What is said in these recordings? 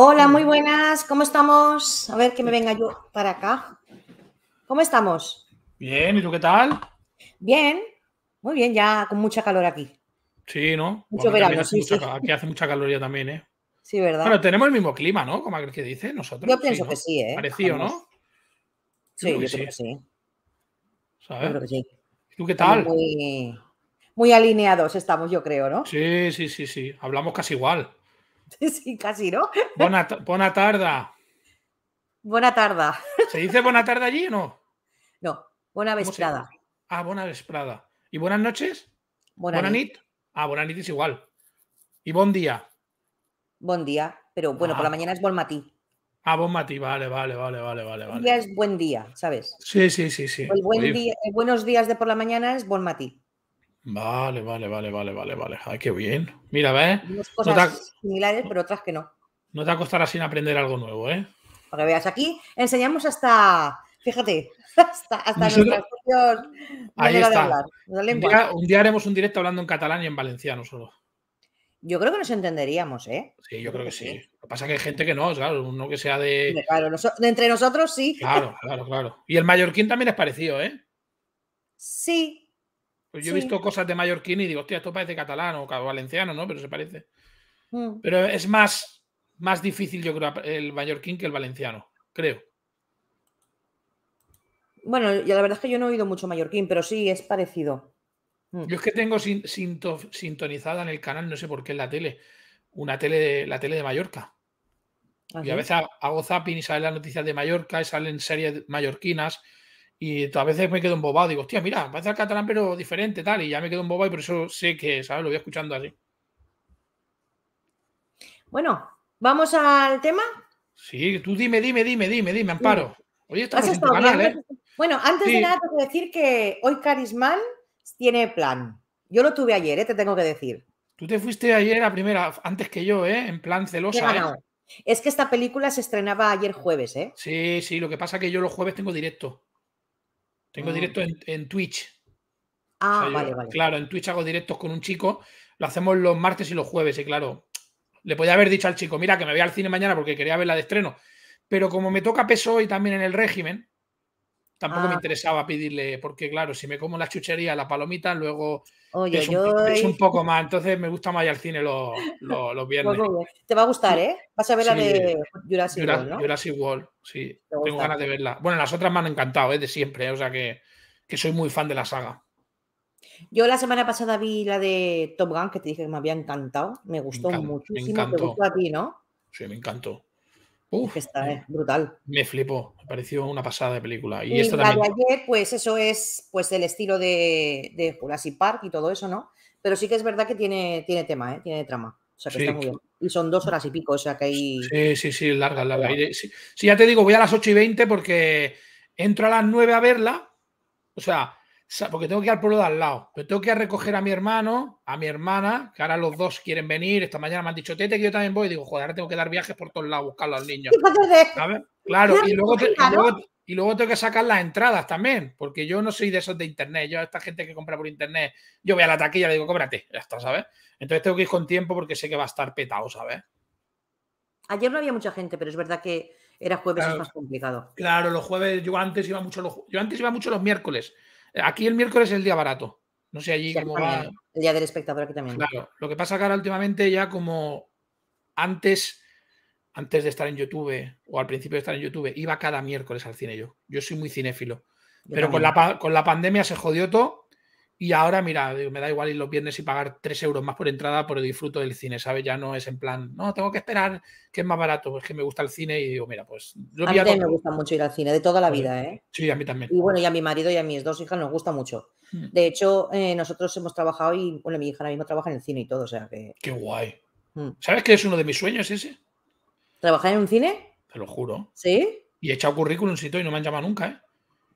Hola, muy buenas, ¿cómo estamos? A ver que me venga yo para acá. ¿Cómo estamos? Bien, ¿y tú qué tal? Bien, muy bien, ya con mucha calor aquí. Sí, ¿no? Mucho verano, sí, sí. Aquí hace mucha caloría también, ¿eh? Sí, ¿verdad? Bueno, tenemos el mismo clima, ¿no? Como que dice nosotros. Yo pienso que sí, ¿eh? Parecido, ¿no? Sí, yo, creo que sí. ¿Sabes? ¿Y tú qué tal? Muy, muy alineados estamos, yo creo, ¿no? Sí, sí, sí, sí. Hablamos casi igual. Sí, casi, ¿no? Buena, buena tarda. Buena tarde ¿Se dice buena tarde allí o no? No, buena vesprada. Ah, buena vesprada. ¿Y buenas noches? Buena, buena nit. Ah, buena nit es igual. ¿Y buen día? Buen día, pero bueno, por la ah. mañana es buen matí. Ah, buen matí, vale, vale, vale, vale, vale. El día es buen día, ¿sabes? Sí, sí, sí, sí. El eh, buenos días de por la mañana es buen matí. Vale, vale, vale, vale, vale, vale. Ay, qué bien. Mira, ¿ves? Unas cosas similares, pero otras que no. No te acostará sin aprender algo nuevo, ¿eh? Para que veas, aquí enseñamos hasta, fíjate, hasta, hasta nuestros un, día, haremos un directo hablando en catalán y en valenciano solo. Yo creo que nos entenderíamos, ¿eh? Sí, yo creo que sí. Lo que pasa es que hay gente que no, claro, uno que sea de. Claro, entre nosotros sí. Claro, claro, claro. Y el mallorquín también es parecido, ¿eh? Sí, pues yo he visto cosas de mallorquín y digo, hostia, esto parece catalán o valenciano, ¿no? Pero se parece. Mm. Pero es más, más difícil, yo creo, el mallorquín que el valenciano, creo. Bueno, y la verdad es que yo no he oído mucho mallorquín, pero sí es parecido. Mm. Yo es que tengo sintonizada en el canal, no sé por qué en la tele, una tele de, la tele de Mallorca. ¿Ah, y a veces hago zapping y salen las noticias de Mallorca y salen series mallorquinas y a veces me quedo embobado, digo, hostia, mira, va a ser catalán, pero diferente, tal, y ya me quedo embobado y por eso sé que, ¿sabes? Lo voy escuchando así. Bueno, ¿vamos al tema? Sí, tú dime, dime, dime, dime, dime, Amparo. Oye, estamos en tu canal, ¿eh? Bueno, antes de nada tengo que decir que hoy Carismán tiene plan. Yo lo tuve ayer, ¿eh? te tengo que decir. Tú te fuiste ayer a primera, antes que yo, ¿eh? En plan celosa. ¿eh? Es que esta película se estrenaba ayer jueves, ¿eh? Sí, sí, lo que pasa es que yo los jueves tengo directo. Tengo mm. directos en, Twitch. Ah, vale, vale. Claro, en Twitch hago directos con un chico. Lo hacemos los martes y los jueves. Y claro, le podía haber dicho al chico, mira, que me voy al cine mañana porque quería verla de estreno. Pero como me toca peso hoy también en el régimen, Tampoco me ah. interesaba pedirle, porque claro, si me como la chuchería, la palomita, luego es, un, eh. poco más. Entonces me gusta más ir al cine los, viernes. Te va a gustar, ¿eh? Vas a ver la de Jurassic, World. ¿no? Jurassic World, sí. Tengo ganas de verla. Bueno, las otras me han encantado, ¿eh? De siempre, ¿eh? o sea que, soy muy fan de la saga. Yo la semana pasada vi la de Top Gun, que te dije que me había encantado. Me gustó muchísimo. Te gustó a ti, ¿no? Sí, me encantó está eh, brutal. Me flipó, me pareció una pasada de película. Y, y pues eso es pues el estilo de, de, Jurassic Park y todo eso, ¿no? Pero sí que es verdad que tiene, tiene tema, ¿eh? tiene trama. O sea que está muy bien. Y son dos horas y pico, o sea que ahí. Sí, sí, sí, larga, larga. Sí, sí, ya te digo, voy a las 8 y 20 porque entro a las 9 a verla. O sea, porque tengo que ir al pueblo de al lado, pero tengo que a recoger a mi hermano, a mi hermana, que ahora los dos quieren venir, esta mañana me han dicho, tete, que yo también voy, digo, joder, ahora tengo que dar viajes por todos lados, buscar a los niños. Claro, y luego, tengo que sacar las entradas también, porque yo no soy de esos de internet, yo a esta gente que compra por internet, yo voy a la taquilla le digo, cómprate, ya está, ¿sabes? Entonces tengo que ir con tiempo porque sé que va a estar petado, ¿sabes? Ayer no había mucha gente, pero es verdad que era jueves es más complicado. Claro, los jueves yo antes iba mucho los, yo antes iba mucho los miércoles, Aquí el miércoles es el día barato. No sé allí El día del espectador aquí también. Claro. Lo que pasa que ahora últimamente ya como antes, antes de estar en YouTube o al principio de estar en YouTube, iba cada miércoles al cine yo. Yo soy muy cinéfilo. pero con la, con la, pandemia se jodió todo y ahora, mira, me da igual ir los viernes y pagar 3 euros más por entrada, por el disfruto del cine, ¿sabes? Ya no es en plan, no, tengo que esperar, que es más barato, es que me gusta el cine y digo, mira, pues... a mí también me gusta mucho ir al cine, de toda la vida, ¿eh? Sí, a mí también. Y bueno, y a mi marido y a mis dos hijas nos gusta mucho. Mm. De hecho, eh, nosotros hemos trabajado y, bueno, mi hija ahora mismo trabaja en el cine y todo, o sea que... Qué guay. Mm. ¿Sabes qué es uno de mis sueños ese? ¿Trabajar en un cine? Te lo juro. ¿Sí? Y he echado currículum y no me han llamado nunca, ¿eh?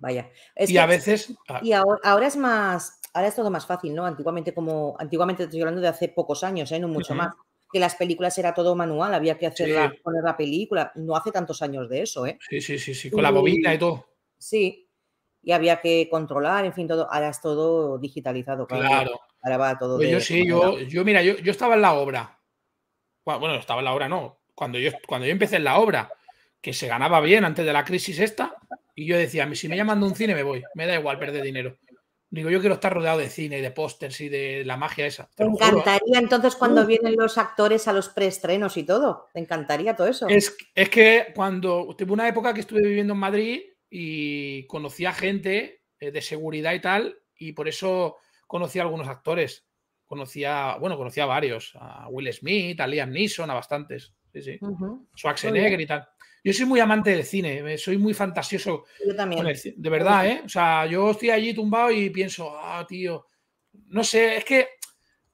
vaya. y a veces... Ah, y ahora, es más, ahora es todo más fácil, ¿no? Antiguamente, como, antiguamente estoy hablando de hace pocos años, ¿eh? No mucho más que las películas era todo manual, había que hacer la, poner la película. No hace tantos años de eso, ¿eh? Sí, sí, sí, sí, con la bobina y todo. Sí, y había que controlar, en fin, todo. Ahora es todo digitalizado, claro. Ahora va todo. Pues yo sí, yo, yo, mira, yo, yo, estaba en la obra. Bueno, estaba en la obra, no. Cuando yo, cuando yo empecé en la obra, que se ganaba bien antes de la crisis esta, y yo decía, si me llaman de un cine me voy, me da igual perder dinero. Digo, yo quiero estar rodeado de cine, y de pósters y de la magia esa. Te, encantaría entonces cuando vienen los actores a los preestrenos y todo. Te encantaría todo eso. Es, es que cuando tuve una época que estuve viviendo en Madrid y conocía gente eh, de seguridad y tal, y por eso conocí a algunos actores. Conocía, bueno, conocía a varios, a Will Smith, a Liam Neeson, a bastantes. Sí, sí. y tal. Yo soy muy amante del cine, soy muy fantasioso. Yo también. de verdad, ¿eh? O sea, yo estoy allí tumbado y pienso, ah, tío, no sé, es que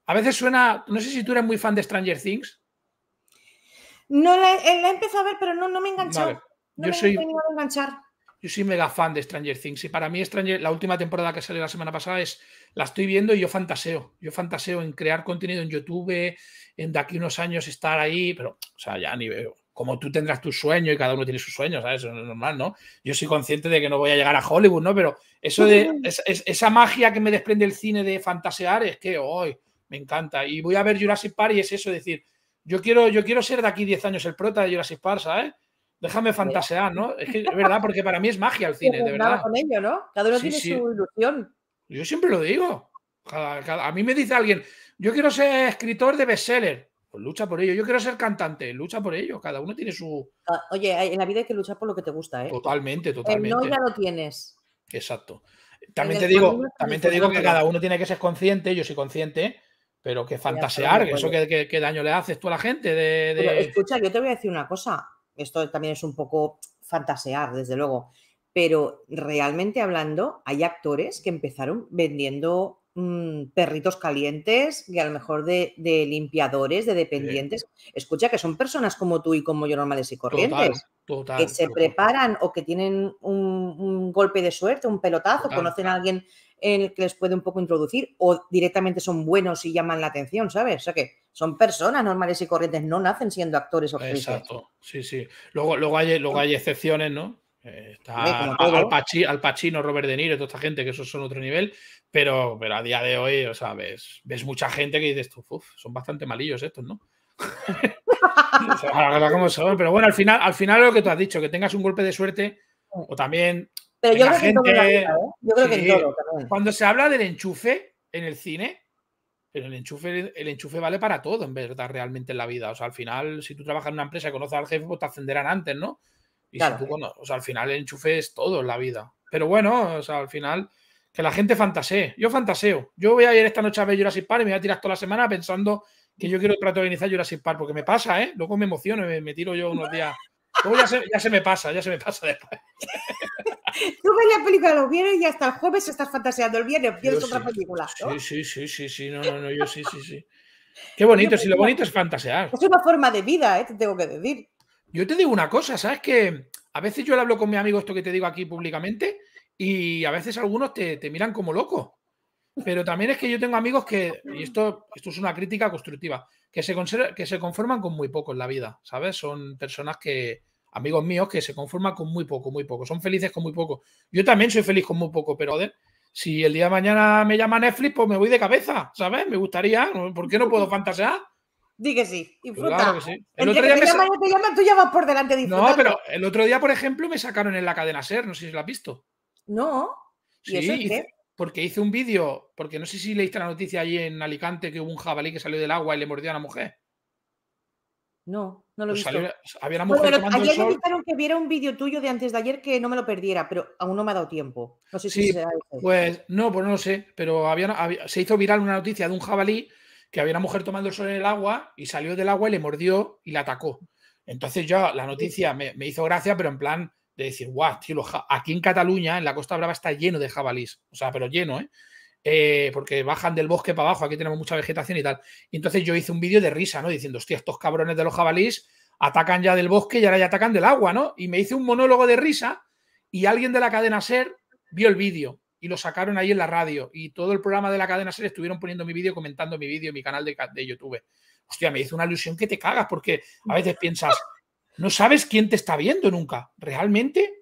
a veces suena, no sé si tú eres muy fan de Stranger Things. No, la, he eh, empezado a ver, pero no, no me he yo soy, enganchar. Yo soy mega fan de Stranger Things y para mí Stranger, la última temporada que salió la semana pasada es, la estoy viendo y yo fantaseo. Yo fantaseo en crear contenido en YouTube, en de aquí unos años estar ahí, pero, o sea, ya ni veo como tú tendrás tu sueño y cada uno tiene sus sueños, ¿sabes? Eso es normal, ¿no? Yo soy consciente de que no voy a llegar a Hollywood, ¿no? Pero eso de esa magia que me desprende el cine de fantasear es que hoy me encanta. Y voy a ver Jurassic Park y es eso, es decir, yo quiero, yo quiero ser de aquí 10 años el prota de Jurassic Park, ¿sabes? Déjame fantasear, ¿no? Es verdad, porque para mí es magia el cine, de verdad. Cada uno tiene su ilusión. Yo siempre lo digo. a mí me dice alguien, yo quiero ser escritor de bestseller. Pues lucha por ello. Yo quiero ser cantante, lucha por ello. Cada uno tiene su. Ah, oye, en la vida hay que luchar por lo que te gusta, ¿eh? Totalmente, totalmente. El no ya lo tienes. Exacto. También te digo, también te digo que cada uno tiene que ser consciente, yo soy consciente, pero que fantasear, eso que, daño le haces tú a la gente. escucha, yo te voy a decir una cosa. Esto también es un poco fantasear, desde luego. Pero realmente hablando, hay actores que empezaron vendiendo Mm, perritos calientes y a lo mejor de, limpiadores, de dependientes. Escucha, que son personas como tú y como yo normales y corrientes. que se preparan o que tienen un, golpe de suerte, un pelotazo, conocen a alguien en el que les puede un poco introducir o directamente son buenos y llaman la atención, ¿sabes? O sea que son personas normales y corrientes, no nacen siendo actores o Exacto, sí, sí. Luego, luego, hay, luego hay excepciones, ¿no? Eh, está al, Pacino, al, Pacino, Robert De Niro, toda esta gente, que esos son otro nivel, pero, pero a día de hoy, o sea, ves, mucha gente que dices son bastante malillos estos, ¿no? pero bueno, al final, al final lo que tú has dicho, que tengas un golpe de suerte o también... Pero gente, Cuando se habla del enchufe en el cine, pero el enchufe, el enchufe vale para todo, en verdad, realmente en la vida. O sea, al final, si tú trabajas en una empresa y conoces al jefe, pues te ascenderán antes, ¿no? Y al final el enchufe es todo en la vida. Pero bueno, al final, que la gente fantasee. Yo fantaseo. Yo voy a ir esta noche a ver Jurassic Park y me voy a tirar toda la semana pensando que yo quiero protagonizar Jurassic Park, porque me pasa, ¿eh? Luego me emociono y me, tiro yo unos días. Luego ya se, ya se me pasa, ya se me pasa después. Tú ves la película los viernes y hasta el jueves estás fantaseando el viernes, viernes otra película. Sí, sí, sí, sí, sí, no, no, no, yo sí, sí, sí. Qué bonito, si pues lo bonito es fantasear. Es una forma de vida, ¿eh? te tengo que decir. Yo te digo una cosa, ¿sabes? Que a veces yo le hablo con mi amigo esto que te digo aquí públicamente y a veces algunos te, miran como loco. Pero también es que yo tengo amigos que, y esto, esto es una crítica constructiva, que se, que se conforman con muy poco en la vida, ¿sabes? Son personas que, amigos míos, que se conforman con muy poco, muy poco, son felices con muy poco. Yo también soy feliz con muy poco, pero ver, si el día de mañana me llama Netflix, pues me voy de cabeza, ¿sabes? Me gustaría, ¿por qué no puedo fantasear? Dí que sí, disfruta. Claro que sí. El, otro día tú por delante No, pero el otro día, por ejemplo, me sacaron en la cadena SER, no sé si lo has visto. No. porque hice un vídeo, porque no sé si leíste la noticia allí en Alicante que hubo un jabalí que salió del agua y le mordió a una mujer. No, no lo he pues había una mujer ayer el sol. que viera un vídeo tuyo de antes de ayer que no me lo perdiera, pero aún no me ha dado tiempo. No sé si se será Pues no, pues no lo sé, pero se hizo viral una noticia de un jabalí que había una mujer tomando el sol en el agua y salió del agua y le mordió y la atacó. Entonces yo, la noticia me, hizo gracia, pero en plan de decir, guau, tío, aquí en Cataluña, en la Costa Brava, está lleno de jabalís. O sea, pero lleno, ¿eh? ¿eh? porque bajan del bosque para abajo, aquí tenemos mucha vegetación y tal. Y entonces yo hice un vídeo de risa, ¿no? Diciendo, hostia, estos cabrones de los jabalís atacan ya del bosque y ahora ya atacan del agua, ¿no? Y me hice un monólogo de risa y alguien de la cadena SER vio el vídeo y lo sacaron ahí en la radio. Y todo el programa de la cadena se estuvieron poniendo mi vídeo, comentando mi vídeo en mi canal de, YouTube. Hostia, me hizo una ilusión que te cagas porque a veces piensas, no sabes quién te está viendo nunca, realmente.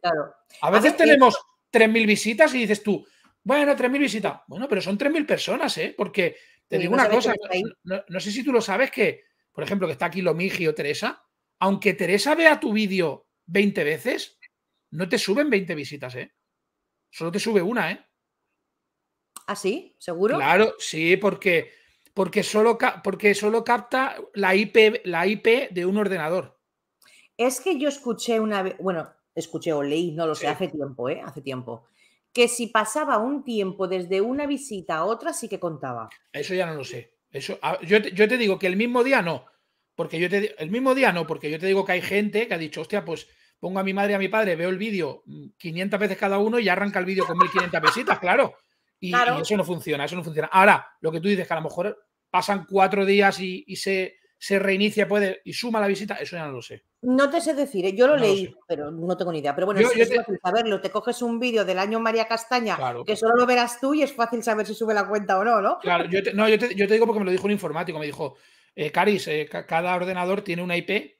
A veces tenemos 3.000 visitas y dices tú, bueno, 3.000 visitas. Bueno, pero son 3.000 personas, ¿eh? Porque te digo una cosa, no, no, sé si tú lo sabes que, por ejemplo, que está aquí Lomigi o Teresa, aunque Teresa vea tu vídeo 20 veces, no te suben 20 visitas, ¿eh? Solo te sube una, ¿eh? ¿Ah, sí? ¿Seguro? Claro, sí, porque, porque, solo, porque solo capta la IP, la IP de un ordenador. Es que yo escuché una vez, bueno, escuché o leí, no lo sé, hace tiempo, ¿eh? Hace tiempo. Que si pasaba un tiempo desde una visita a otra, sí que contaba. Eso ya no lo sé. Eso, yo, te, digo que el mismo día no. Porque yo te el mismo día no, porque yo te digo que hay gente que ha dicho, hostia, pues pongo a mi madre y a mi padre, veo el vídeo 500 mm, veces cada uno y arranca el vídeo con 1500 pesitas, claro. Y, eso no funciona, eso no funciona. Ahora, lo que tú dices, que a lo mejor pasan cuatro días y, se, reinicia puede, y suma la visita, eso ya no lo sé. No te sé decir, ¿eh? yo lo leí, pero no tengo ni idea. Pero bueno, yo, es fácil saberlo. Te coges un vídeo del año María Castaña, que solo lo verás tú y es fácil saber si sube la cuenta o no, ¿no? Claro, yo te, digo porque me lo dijo un informático, me dijo, eh, Caris, eh, cada ordenador tiene una IP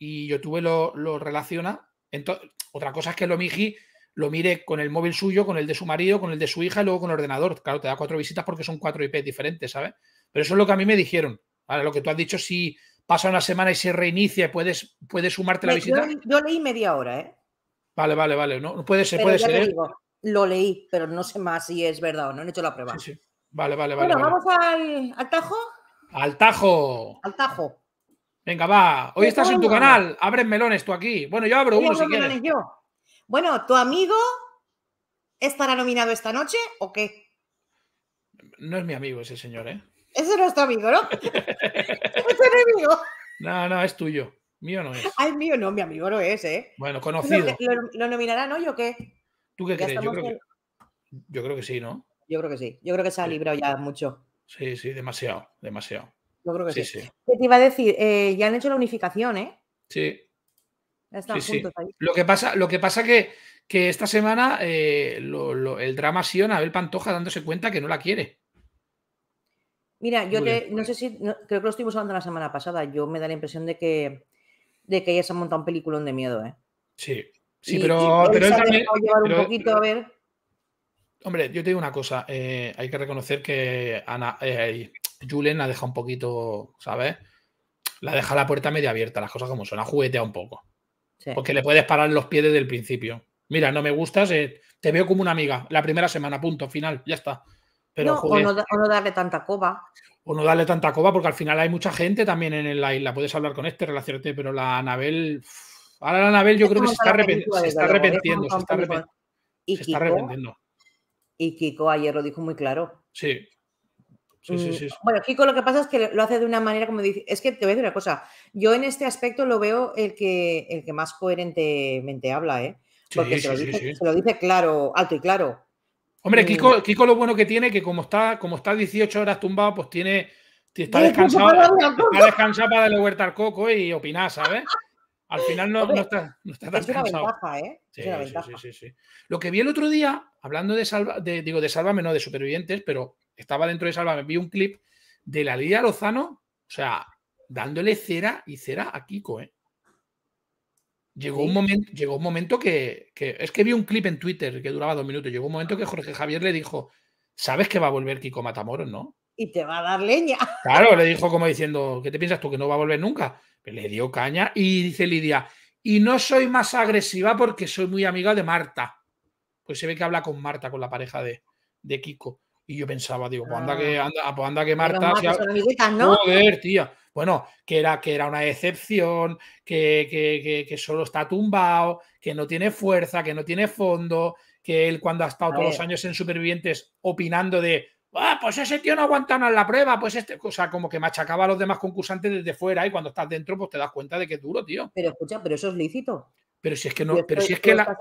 y YouTube lo, relaciona. Entonces, otra cosa es que lo Miji lo mire con el móvil suyo, con el de su marido, con el de su hija y luego con el ordenador. Claro, te da cuatro visitas porque son cuatro IP diferentes, ¿sabes? Pero eso es lo que a mí me dijeron. Ahora, lo que tú has dicho, si pasa una semana y se reinicia puedes, puedes sumarte la visita. Yo, leí media hora, ¿eh? Vale, vale, vale. No, puede ser, puede ser. ¿eh? Lo, leí, pero no sé más si es verdad o no. he hecho la prueba. Sí, Vale, vale, vale. Bueno, vamos al tajo. Al tajo. Al tajo. Venga, va. Hoy estás en tu canal. Abre melones tú aquí. Bueno, yo abro uno si quieres. Bueno, ¿tu amigo estará nominado esta noche o qué? No es mi amigo ese señor, ¿eh? Ese no es tu amigo, ¿no? ese es amigo? No, no, es tuyo. Mío no es. Ay, mío no, mi amigo no es, ¿eh? Bueno, conocido. ¿Lo, lo, lo nominarán hoy o qué? ¿Tú qué crees? Yo creo, que... yo creo, que, sí, ¿no? Yo creo que sí. Yo creo que se ha librado ya mucho. Sí, sí, demasiado, demasiado. Yo creo que sí. ¿Qué te iba a decir? Eh, ya han hecho la unificación, ¿eh? Sí. Ya Lo que pasa, lo que pasa que, esta semana eh, el drama Siona sido Pantoja dándose cuenta que no la quiere. Mira, yo no sé si, creo que lo estuvimos hablando la semana pasada. Yo me da la impresión de que, de que ella se ha montado un peliculón de miedo, ¿eh? Sí, sí, pero, pero Hombre, yo te digo una cosa. Eh, hay que reconocer que Ana, Julen la deja un poquito, ¿sabes? La deja la puerta media abierta, las cosas como son, la juguetea un poco. Porque le puedes parar los pies desde el principio. Mira, no me gustas, eh, te veo como una amiga la primera semana, punto, final, ya está. no, o, no, darle tanta coba. O no darle tanta coba, porque al final hay mucha gente también en la isla. Puedes hablar con este, relacionarte, pero la Anabel. Ahora la Anabel yo creo que se está, arrepentiendo. se está arrepentiendo. se, está, arrepintiendo. Y Kiko ayer lo dijo muy claro. Sí. Mm, bueno, Kiko lo que pasa es que lo hace de una manera como dice, es que te voy a decir una cosa, yo en este aspecto lo veo el que, el que más coherentemente habla, ¿eh? Porque se lo, dice, claro, alto y claro. Hombre, mm. Kiko, Kiko lo bueno que tiene que como está, como está 18 horas tumbado, pues tiene, está descansado, está descansado para darle vuelta al coco y opinar, ¿sabes? Al final no, no, está, no está tan Sí, Sí, sí, Lo que vi el otro día, hablando de, salva, digo, de Sálvame, no de supervivientes, pero estaba dentro de Salva, vi un clip de la Lidia Lozano, o sea, dándole cera y cera a Kiko, ¿eh? Llegó un, momento, llegó un momento que, Es que vi un clip en Twitter que duraba dos minutos. Llegó un momento que Jorge Javier le dijo: Sabes que va a volver Kiko Matamoros, ¿no? Y te va a dar leña. Claro, le dijo como diciendo: ¿Qué te piensas tú que no va a volver nunca? Pero le dio caña y dice Lidia: Y no soy más agresiva porque soy muy amiga de Marta. Pues se ve que habla con Marta, con la pareja de, de Kiko. Y yo pensaba, digo, pues anda que, ah. Ah, pues anda, que Marta. Joder, tía. Bueno, que era, que era una excepción, que, que, solo está tumbado, que no tiene fuerza, que no tiene fondo, que él cuando ha estado todos los años en Supervivientes opinando de, ah, pues ese tío no aguanta nada la prueba, pues este, o sea, como que machacaba a los demás concursantes desde fuera y cuando estás dentro, pues te das cuenta de que es duro, tío. Pero escucha, pero eso es lícito. Pero si es que no, pero si es que la...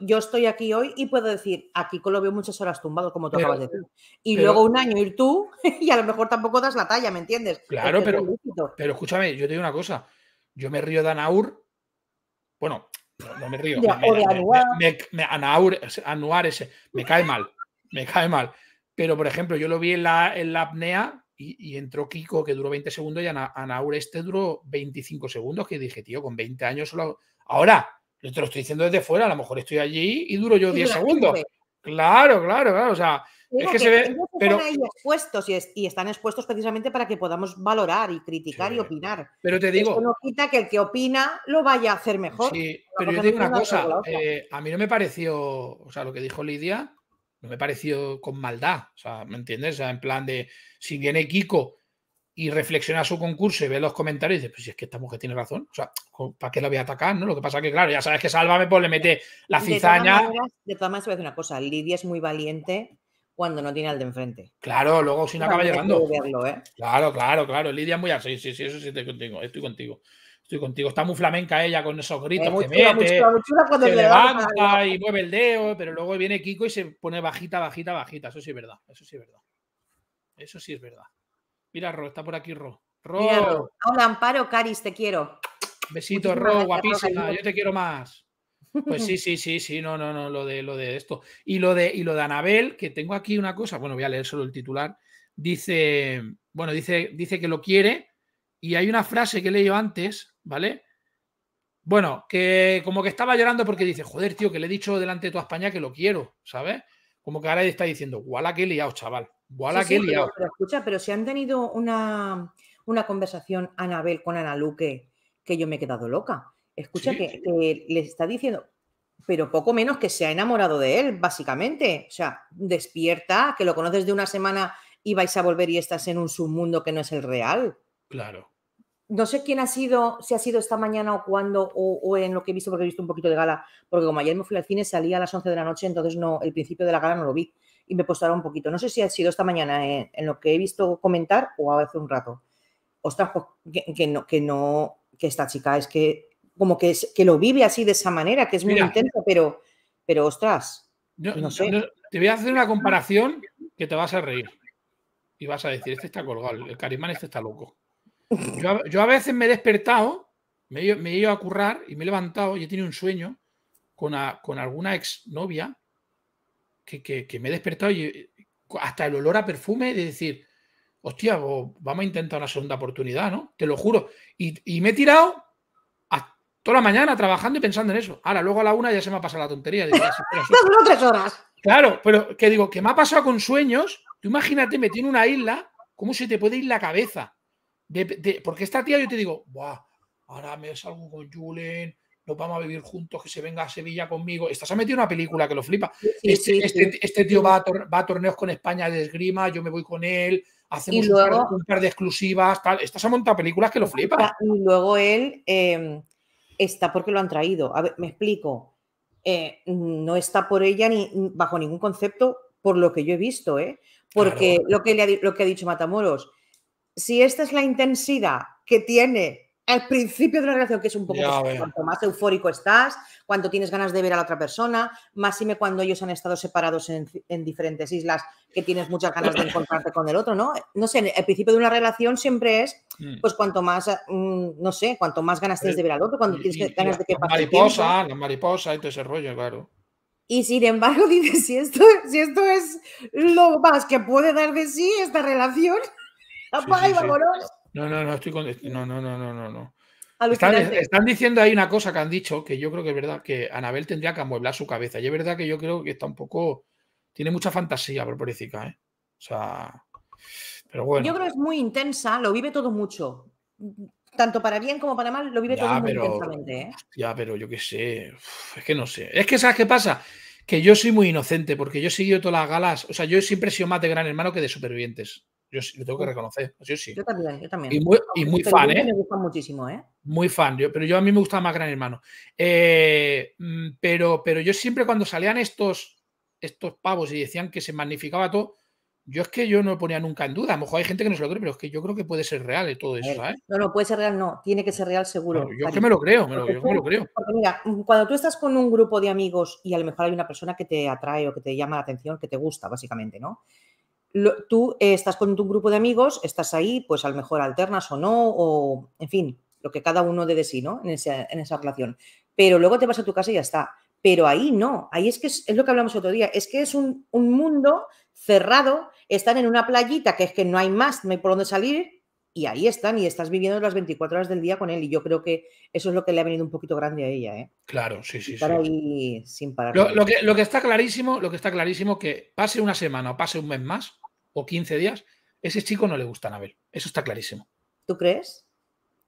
yo estoy aquí hoy y puedo decir, aquí lo veo muchas horas tumbado, como tú acabas de decir. Y luego un año ir tú y a lo mejor tampoco das la talla, ¿me entiendes? Claro, pero, pero escúchame, yo te digo una cosa. Yo me río de Anaur. Bueno, no me río. Anuar. Anaur, ese, me cae mal. Me cae mal. Pero, por ejemplo, yo lo vi en la, en la apnea y, entró Kiko, que duró 20 segundos, y Anaur este duró 25 segundos, que dije, tío, con 20 años solo Ahora, yo te lo estoy diciendo desde fuera, a lo mejor estoy allí y duro yo 10 segundos. Claro, claro, claro. O sea, es que, se ve. Pero... Ahí expuestos y, están expuestos precisamente para que podamos valorar y criticar y opinar. Pero te digo. no quita que el que opina lo vaya a hacer mejor. Sí, pero yo te digo una cosa. Eh, a mí no me pareció. O sea, lo que dijo Lidia no me pareció con maldad. O sea, ¿me entiendes? O sea, en plan de. Si viene Kiko y reflexiona su concurso y ve los comentarios y dice, pues si es que esta mujer tiene razón, o sea, ¿para qué la voy a atacar? ¿no? Lo que pasa que, claro, ya sabes que Sálvame pues le mete la cizaña. De todas maneras, una cosa, Lidia es muy valiente cuando no tiene al de enfrente. Claro, luego si no acaba llegando. ¿eh? Claro, claro, claro, Lidia es muy así, sí, sí, eso sí estoy contigo, estoy contigo. Estoy contigo, está muy flamenca ella con esos gritos que mete, se levanta y mueve el dedo, pero luego viene Kiko y se pone bajita, bajita, bajita, eso sí es verdad, eso sí es verdad. Eso sí es verdad. Mira, Ro, está por aquí Ro. Ro. Amparo, Caris, te quiero. Besito, Ro, guapísima, yo te quiero más. Pues sí, sí, sí, sí, no, no, no, lo de, lo de esto. Y lo de, y lo de Anabel, que tengo aquí una cosa, bueno, voy a leer solo el titular. Dice, bueno, dice, dice que lo quiere, y hay una frase que leí antes, ¿vale? Bueno, que como que estaba llorando porque dice, joder, tío, que le he dicho delante de toda España que lo quiero, ¿sabes? Como que ahora está diciendo, guala que liado, chaval, guala liado. escucha, pero si han tenido una, conversación Anabel con Ana Luque, que yo me he quedado loca. Escucha que, que le está diciendo, pero poco menos que se ha enamorado de él, básicamente. O sea, despierta, que lo conoces de una semana y vais a volver y estás en un submundo que no es el real. Claro no sé quién ha sido, si ha sido esta mañana o cuándo, o, en lo que he visto, porque he visto un poquito de gala, porque como ayer me fui al cine, salí a las 11 de la noche, entonces no, el principio de la gala no lo vi y me postaron un poquito. No sé si ha sido esta mañana eh, en, lo que he visto comentar o hace un rato. Ostras, pues, que, no, que no, que esta chica es que como que, lo vive así de esa manera, que es muy intenso, pero, pero ostras, no te voy a hacer una comparación que te vas a reír. Y vas a decir, este está colgado, el carimán este está loco. Yo, a veces me he despertado, me, he ido a currar y me he levantado y he tenido un sueño con, alguna ex que, que, me he despertado y eh, hasta el olor a perfume de decir, hostia, vamos a intentar una segunda oportunidad, ¿no? Te lo juro. Y, me he tirado toda la mañana trabajando y pensando en eso. Ahora, luego a la una ya se me ha pasado la tontería. De, horas. Claro, pero que digo, que me ha pasado con sueños. Tú imagínate, me tiene una isla, ¿cómo se te puede ir la cabeza? porque esta tía yo te digo, Buah, ahora me salgo con Julen, nos vamos a vivir juntos, que se venga a Sevilla conmigo. estás se ha metido una película que lo flipa. Este, este, este, tío va a, torneos con España de esgrima, yo me voy con él, hacemos un, par, de exclusivas, tal. Esta se ha montado películas que lo flipa. Ah, y luego él em, está porque lo han traído. A ver, me explico. Eh, no está por ella ni bajo ningún concepto, por lo que yo he visto, ¿eh? Porque lo que ha dicho Matamoros, si esta es la intensidad que tiene el principio de una relación, que es un poco más eufórico estás, cuando tienes ganas de ver a la otra persona, más me cuando ellos han estado separados en, diferentes islas, que tienes muchas ganas de encontrarte con el otro, ¿no? No sé, el principio de una relación siempre es, mm. pues cuanto más, mm, no sé, cuanto más ganas tienes de ver al otro, cuando tienes ganas de que pase. Mariposa, la mariposa y todo ese rollo, claro. Y sin embargo, dices, si esto, si esto es lo más que puede dar de sí esta relación. No, no, no, estoy con... No, no, no, no, no, Están, diciendo ahí una cosa que han dicho, que yo creo que es verdad, que Anabel tendría que amueblar su cabeza. Y es verdad que yo creo que está un poco. Tiene mucha fantasía por ¿eh? O sea. Pero bueno. Yo creo que es muy intensa, lo vive todo mucho. Tanto para bien como para mal, lo vive todo muy intensamente. Ya, ¿eh? pero yo qué sé. es que no sé. Es que, ¿sabes qué pasa? Que yo soy muy inocente, porque yo he seguido todas las galas. O sea, yo siempre he sido más de gran hermano que de supervivientes. Yo lo tengo que reconocer. Yo sí. Yo también, yo también. Y muy, fan, ¿eh? Me gustan muchísimo, ¿eh? Muy fan, pero yo a mí me gustaba más Gran Hermano. Eh, mm, pero, pero yo siempre cuando salían estos, estos pavos y decían que se magnificaba todo, yo es que yo no ponía nunca en duda. A lo mejor hay gente que no se lo cree, pero es que yo creo que puede ser real todo eso, ¿eh? No, no, puede ser real, no. Tiene que ser real seguro. yo es que me lo creo, me lo, creo. mira, mm, cuando tú estás con un grupo de amigos y a lo mejor hay una persona que te atrae o que te llama la atención, que te gusta, básicamente, ¿no? tú eh, estás con tu grupo de amigos, estás ahí, pues a lo mejor alternas o no, o en fin, lo que cada uno dé de sí, ¿no? En, en esa relación. Pero luego te vas a tu casa y ya está. Pero ahí no, ahí es que es, lo que hablamos otro día, es que es un, un, mundo cerrado, están en una playita que es que no hay más, no hay por dónde salir, y ahí están y estás viviendo las 24 horas del día con él y yo creo que eso es lo que le ha venido un poquito grande a ella. ¿eh? Claro, sí, sí. sin parar. Lo, que, está clarísimo, lo que está clarísimo que pase una semana o pase un mes más o 15 días, ese chico no le gusta a Nabel. Eso está clarísimo. ¿Tú crees?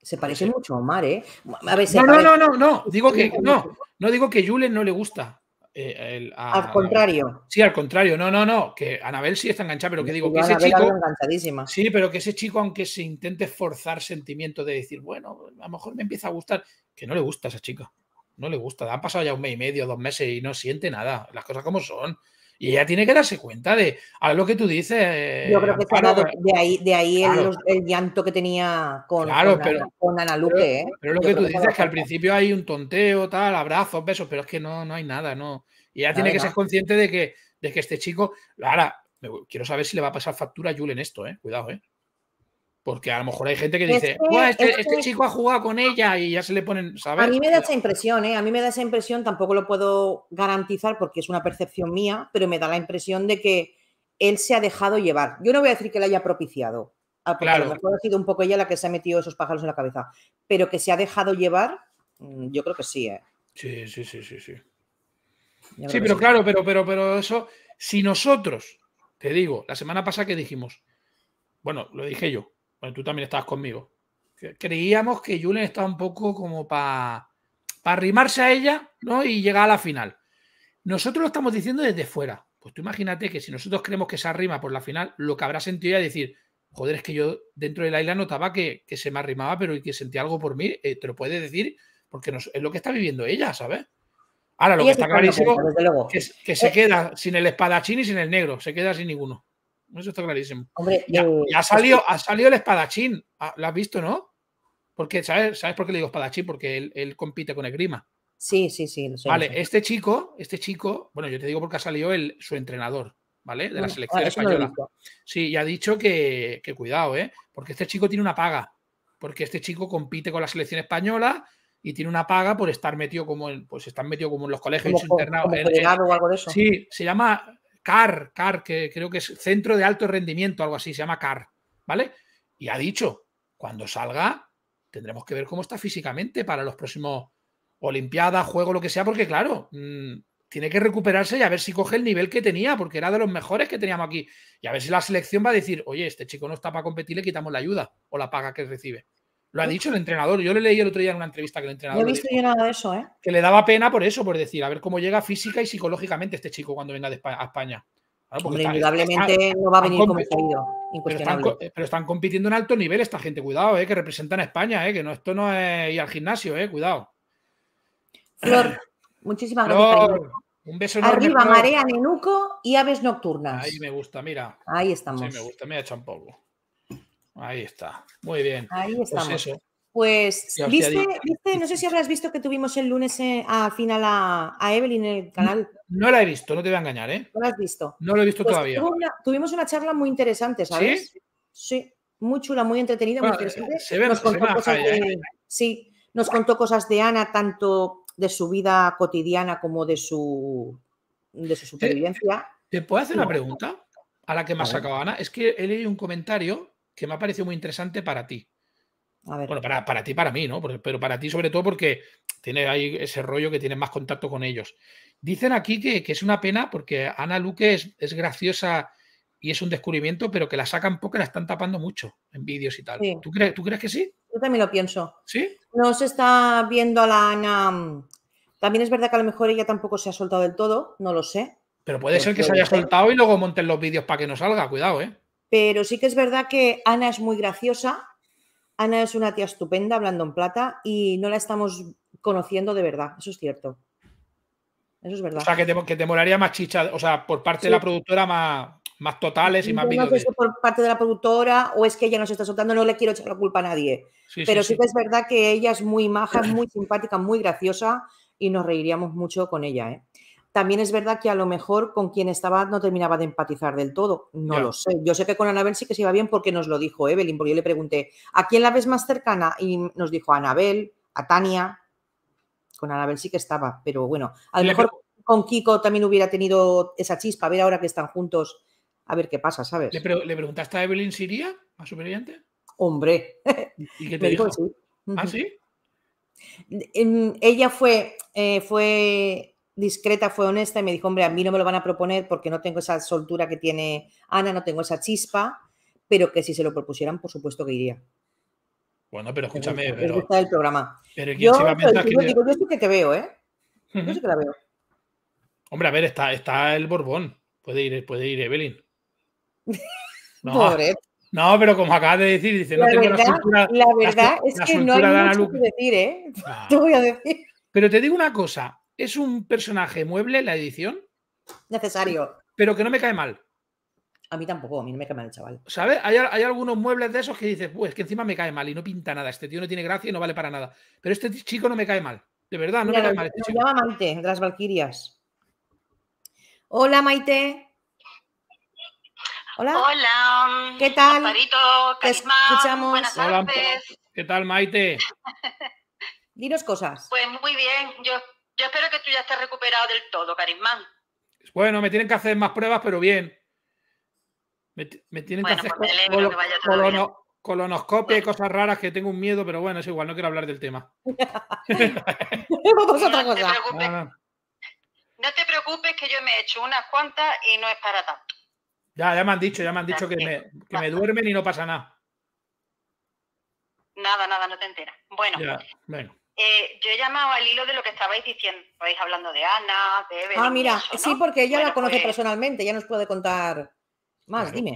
Se parece mucho a Omar, ¿eh? no, no, no, no, no, digo que no, no digo que Julen no le gusta, eh, al contrario. Sí, al contrario. No, no, no. Que Anabel sí está enganchada, pero que digo que ese chico. enganchadísima Sí, pero que ese chico, aunque se intente forzar sentimiento de decir, bueno, a lo mejor me empieza a gustar, que no le gusta a esa chica. No le gusta. Han pasado ya un mes y medio, dos meses y no siente nada. Las cosas como son. Y ella tiene que darse cuenta de, a lo que tú dices. Yo creo eh, que claro, de ahí, de ahí el, llanto que tenía con, pero, Ana, Pero, lo que, tú dices es que al principio hay un tonteo, tal, abrazos, besos, pero es que no, no hay nada, no. Y ella tiene que ser consciente de que, de que este chico. Ahora, quiero saber si le va a pasar factura a Yul en esto, ¿eh? Cuidado, ¿eh? Porque a lo mejor hay gente que dice, este, este chico ha jugado con ella y ya se le ponen, A mí me da esa impresión, ¿eh? A mí me da esa impresión, tampoco lo puedo garantizar porque es una percepción mía, pero me da la impresión de que él se ha dejado llevar. Yo no voy a decir que le haya propiciado, claro. Ah, a lo mejor ha sido un poco ella la que se ha metido esos pájaros en la cabeza, pero que se ha dejado llevar, mm, yo creo que ¿eh? sí, Sí, sí, sí, sí, sí. pero claro, pero, pero eso, si nosotros, te digo, la semana pasada que dijimos, bueno, lo dije yo, bueno, tú también estabas conmigo, creíamos que Julen estaba un poco como para arrimarse a ella ¿no? y llegar a la final. Nosotros lo estamos diciendo desde fuera. Pues tú imagínate que si nosotros creemos que se arrima por la final, lo que habrá sentido es decir, joder, es que yo dentro de la isla notaba que, se me arrimaba, pero y que sentía algo por mí, eh, te lo puede decir, porque es lo que está viviendo ella, ¿sabes? Ahora, lo que está clarísimo es que, se eh. queda sin el espadachín y sin el negro, se queda sin ninguno. Eso está clarísimo. Hombre, ya, eh, ha, salido, ha salido el espadachín. Ah, ¿Lo has visto, no? Porque, ¿sabes, ¿sabes por qué le digo espadachín? Porque él, compite con el Grima. Sí, sí, sí. vale, este chico, este chico, bueno, yo te digo porque ha salido el, su entrenador, ¿vale? De la selección española. Sí, y ha dicho que, que cuidado, ¿eh? Porque este chico tiene una paga. Porque este chico compite con la selección española, y tiene una paga por estar metido como en, pues están metido como en los colegios internados. Sí, se llama CAR, CAR, que creo que es Centro de Alto Rendimiento, algo así, se llama CAR, ¿vale? Y ha dicho, cuando salga, tendremos que ver cómo está físicamente para los próximos Olimpiadas, Juegos, lo que sea, porque claro, mm, tiene que recuperarse y a ver si coge el nivel que tenía, porque era de los mejores que teníamos aquí. Y a ver si la selección va a decir, oye, este chico no está para competir, le quitamos la ayuda o la paga que recibe. Lo ha dicho el entrenador. Yo le leí el otro día en una entrevista que el entrenador. No he visto nada de eso, ¿eh? Que le daba pena por eso, por decir, a ver cómo llega física y psicológicamente este chico cuando venga a España. no va a venir como Pero están, pero están compitiendo en alto nivel esta gente, cuidado, eh, que representan a España, eh, que no, esto no es ir al gimnasio, eh, cuidado. Flor, muchísimas gracias. Un beso enorme. Arriba, marea, nenuco y aves nocturnas. Ahí me gusta, mira. Ahí estamos. Sí, me gusta, me ha echado un poco. Ahí está. Muy bien. Ahí pues estamos. Pues, ¿viste, no sé si habrás visto que tuvimos el lunes eh, al final a, Evelyn en el canal. No, la he visto, no te voy a engañar, ¿eh? No la has visto. No lo he visto pues todavía. tuvimos una charla muy interesante, ¿sabes? Sí. muy chula, muy entretenida, muy interesante. Se ve, ¿eh? nos contó cosas de, Ana, tanto de su vida cotidiana como de su, de su supervivencia. ¿Te, puedo hacer una pregunta? A la que me ha Ana. Es que he leído un comentario que me ha parecido muy interesante para ti. Bueno, para, ti, para mí, ¿no? Pero para ti sobre todo porque tiene ahí ese rollo que tienes más contacto con ellos. Dicen aquí que, es una pena porque Ana Luque es, graciosa y es un descubrimiento, pero que la sacan poco y la están tapando mucho en vídeos y tal. ¿Tú, crees, ¿Tú crees que sí? Yo también lo pienso. ¿Sí? No se está viendo a la Ana... Mm, también es verdad que a lo mejor ella tampoco se ha soltado del todo, no lo sé. Pero puede ser que se haya soltado y luego monten los vídeos para que no salga, cuidado, ¿eh? Pero sí que es verdad que Ana es muy graciosa, Ana es una tía estupenda hablando en plata y no la estamos conociendo de verdad, eso es cierto. Eso es verdad. O sea, que te, que más chicha, o sea, por parte de la productora más, más totales y más no por parte de la productora o es que ella nos está soltando, no le quiero echar la culpa a nadie. pero sí, sí, que es verdad que ella es muy maja, muy simpática, muy graciosa y nos reiríamos mucho con ella. ¿eh? También es verdad que a lo mejor con quien estaba no terminaba de empatizar del todo. No lo sé. Yo sé que con Anabel sí que se iba bien porque nos lo dijo Evelyn, porque yo le pregunté, ¿a quién la ves más cercana? Y nos dijo a Anabel, a Tania. Con Anabel sí que estaba, pero bueno, a lo mejor con Kiko también hubiera tenido esa chispa, a ver ahora que están juntos, a ver qué pasa, ¿sabes? ¿Le, ¿le preguntaste a Evelyn si iría a su Hombre. ¿Y qué te dijo? ¿Ah, sí? Ella fue, eh, fue discreta, fue honesta y me dijo, hombre, a mí no me lo van a proponer porque no tengo esa soltura que tiene Ana, no tengo esa chispa, pero que si se lo propusieran, por supuesto que iría. Bueno, pero escúchame, me gusta el programa. yo, que... yo sí que te veo, ¿eh? Yo sí que la veo. Hombre, a ver, está, está el Borbón. Puede ir, puede ir Evelyn. No, Pobre. No, pero como acabas de decir, dice, la no tengo la soltura La verdad es que no hay mucho que decir, ¿eh? Ah. Te voy a decir. Pero te digo una cosa, es un personaje mueble la edición. Necesario. Pero que no me cae mal. A mí tampoco, a mí no me cae mal el chaval. ¿Sabes? Hay, algunos muebles de esos que dices, pues que encima me cae mal y no pinta nada. Este tío no tiene gracia y no vale para nada. Pero este chico no me cae mal. De verdad, no me cae mal. Se este llama Maite, de las Valquirias. Hola, Maite. Hola. Hola. ¿Qué tal? Buenas tardes. ¿Qué tal, Maite? Dinos cosas. Pues muy bien. Yo yo espero que tú ya estés recuperado del todo, Carismán. Bueno, me tienen que hacer más pruebas, pero bien. Me, tienen que hacer pues colonoscopia y cosas raras que tengo un miedo, pero bueno, es igual, no quiero hablar del tema. No te, preocupes que yo me he hecho unas cuantas y no es para tanto. Ya, ya me han dicho, ya me han dicho que me, duermen y no pasa nada. Nada, nada, no te enteras. Bueno, bueno. Eh, yo he llamado al hilo de lo que estabais diciendo, estabais hablando de Ana, de Evelyn. Ah, mira, sí, porque ella la conoce pues personalmente, ya nos puede contar más, dime.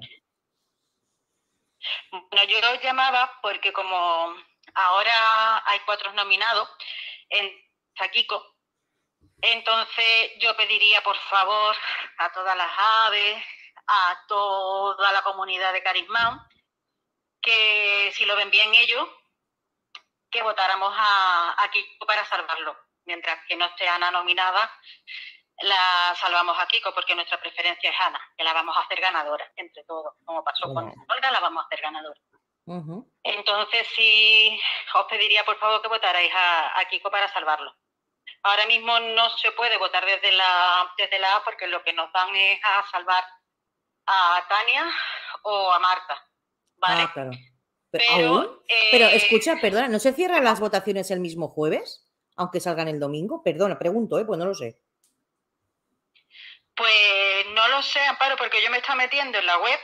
Bueno, yo los llamaba porque como ahora hay cuatro nominados en saquico entonces yo pediría por favor a todas las aves, a toda la comunidad de Carismán, que si lo ven bien ellos, que votáramos a, Kiko para salvarlo. Mientras que no esté Ana nominada, la salvamos a Kiko porque nuestra preferencia es Ana, que la vamos a hacer ganadora, entre todos. Como pasó con Olga, la vamos a hacer ganadora. Entonces, sí, os pediría por favor que votarais a, Kiko para salvarlo. Ahora mismo no se puede votar desde la, desde la A porque lo que nos dan es a salvar a Tania o a Marta. ¿Vale? Ah, claro. Pero, eh, escucha, perdona, ¿no se cierran las votaciones el mismo jueves? Aunque salgan el domingo. Perdona, pregunto, ¿eh? pues no lo sé. Pues no lo sé, Amparo, porque yo me estaba metiendo en la web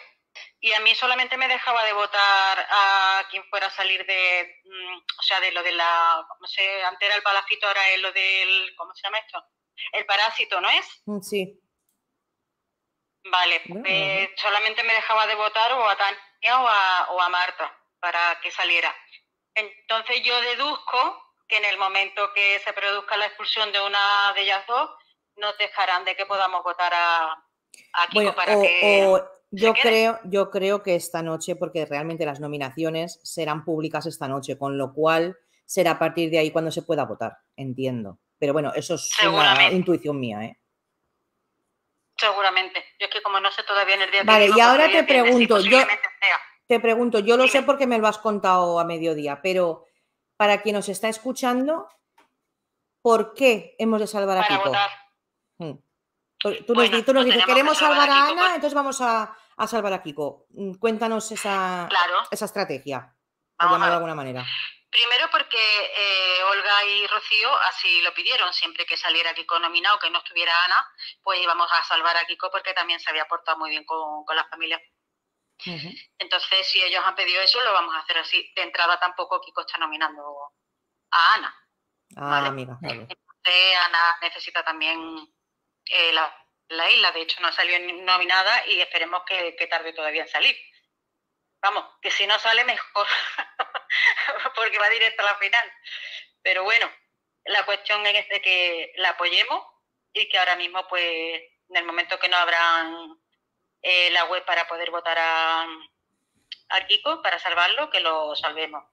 y a mí solamente me dejaba de votar a quien fuera a salir de, mm, o sea, de lo de la, no sé, antes era el palacito, ahora es lo del, ¿cómo se llama esto? El parásito, ¿no es? Mm, sí. Vale, pues solamente me dejaba de votar o a Tania o a Marta para que saliera. Entonces yo deduzco que en el momento que se produzca la expulsión de una de ellas dos, nos dejarán de que podamos votar a, Kiko para que... yo creo, yo creo que esta noche, porque realmente las nominaciones serán públicas esta noche, con lo cual será a partir de ahí cuando se pueda votar, entiendo. Pero bueno, eso es una intuición mía, ¿eh? Seguramente. Yo es que como no sé todavía en el día Vale, que Vale, y ahora te pregunto, yo, te pregunto, yo lo sé porque me lo has contado a mediodía, pero para quien nos está escuchando, ¿por qué hemos de salvar a Kiko? Hmm. Pues tú, nos, dices, queremos salvar, a, Ana, entonces vamos a, salvar a Kiko. Mm, cuéntanos esa, estrategia, de alguna manera. Primero porque eh, Olga y Rocío así lo pidieron, siempre que saliera Kiko nominado, que no estuviera Ana, pues íbamos a salvar a Kiko porque también se había portado muy bien con, con las familias entonces, si ellos han pedido eso, lo vamos a hacer así. De entrada tampoco Kiko está nominando a Ana. Ah, Entonces, Ana necesita también eh, la, isla. De hecho, no ha salido nominada y esperemos que, que tarde todavía en salir. Vamos, que si no sale, mejor, porque va directo a la final. Pero bueno, la cuestión es de que la apoyemos y que ahora mismo, pues, en el momento que no habrán eh, la web para poder votar a, Kiko, para salvarlo, que lo salvemos.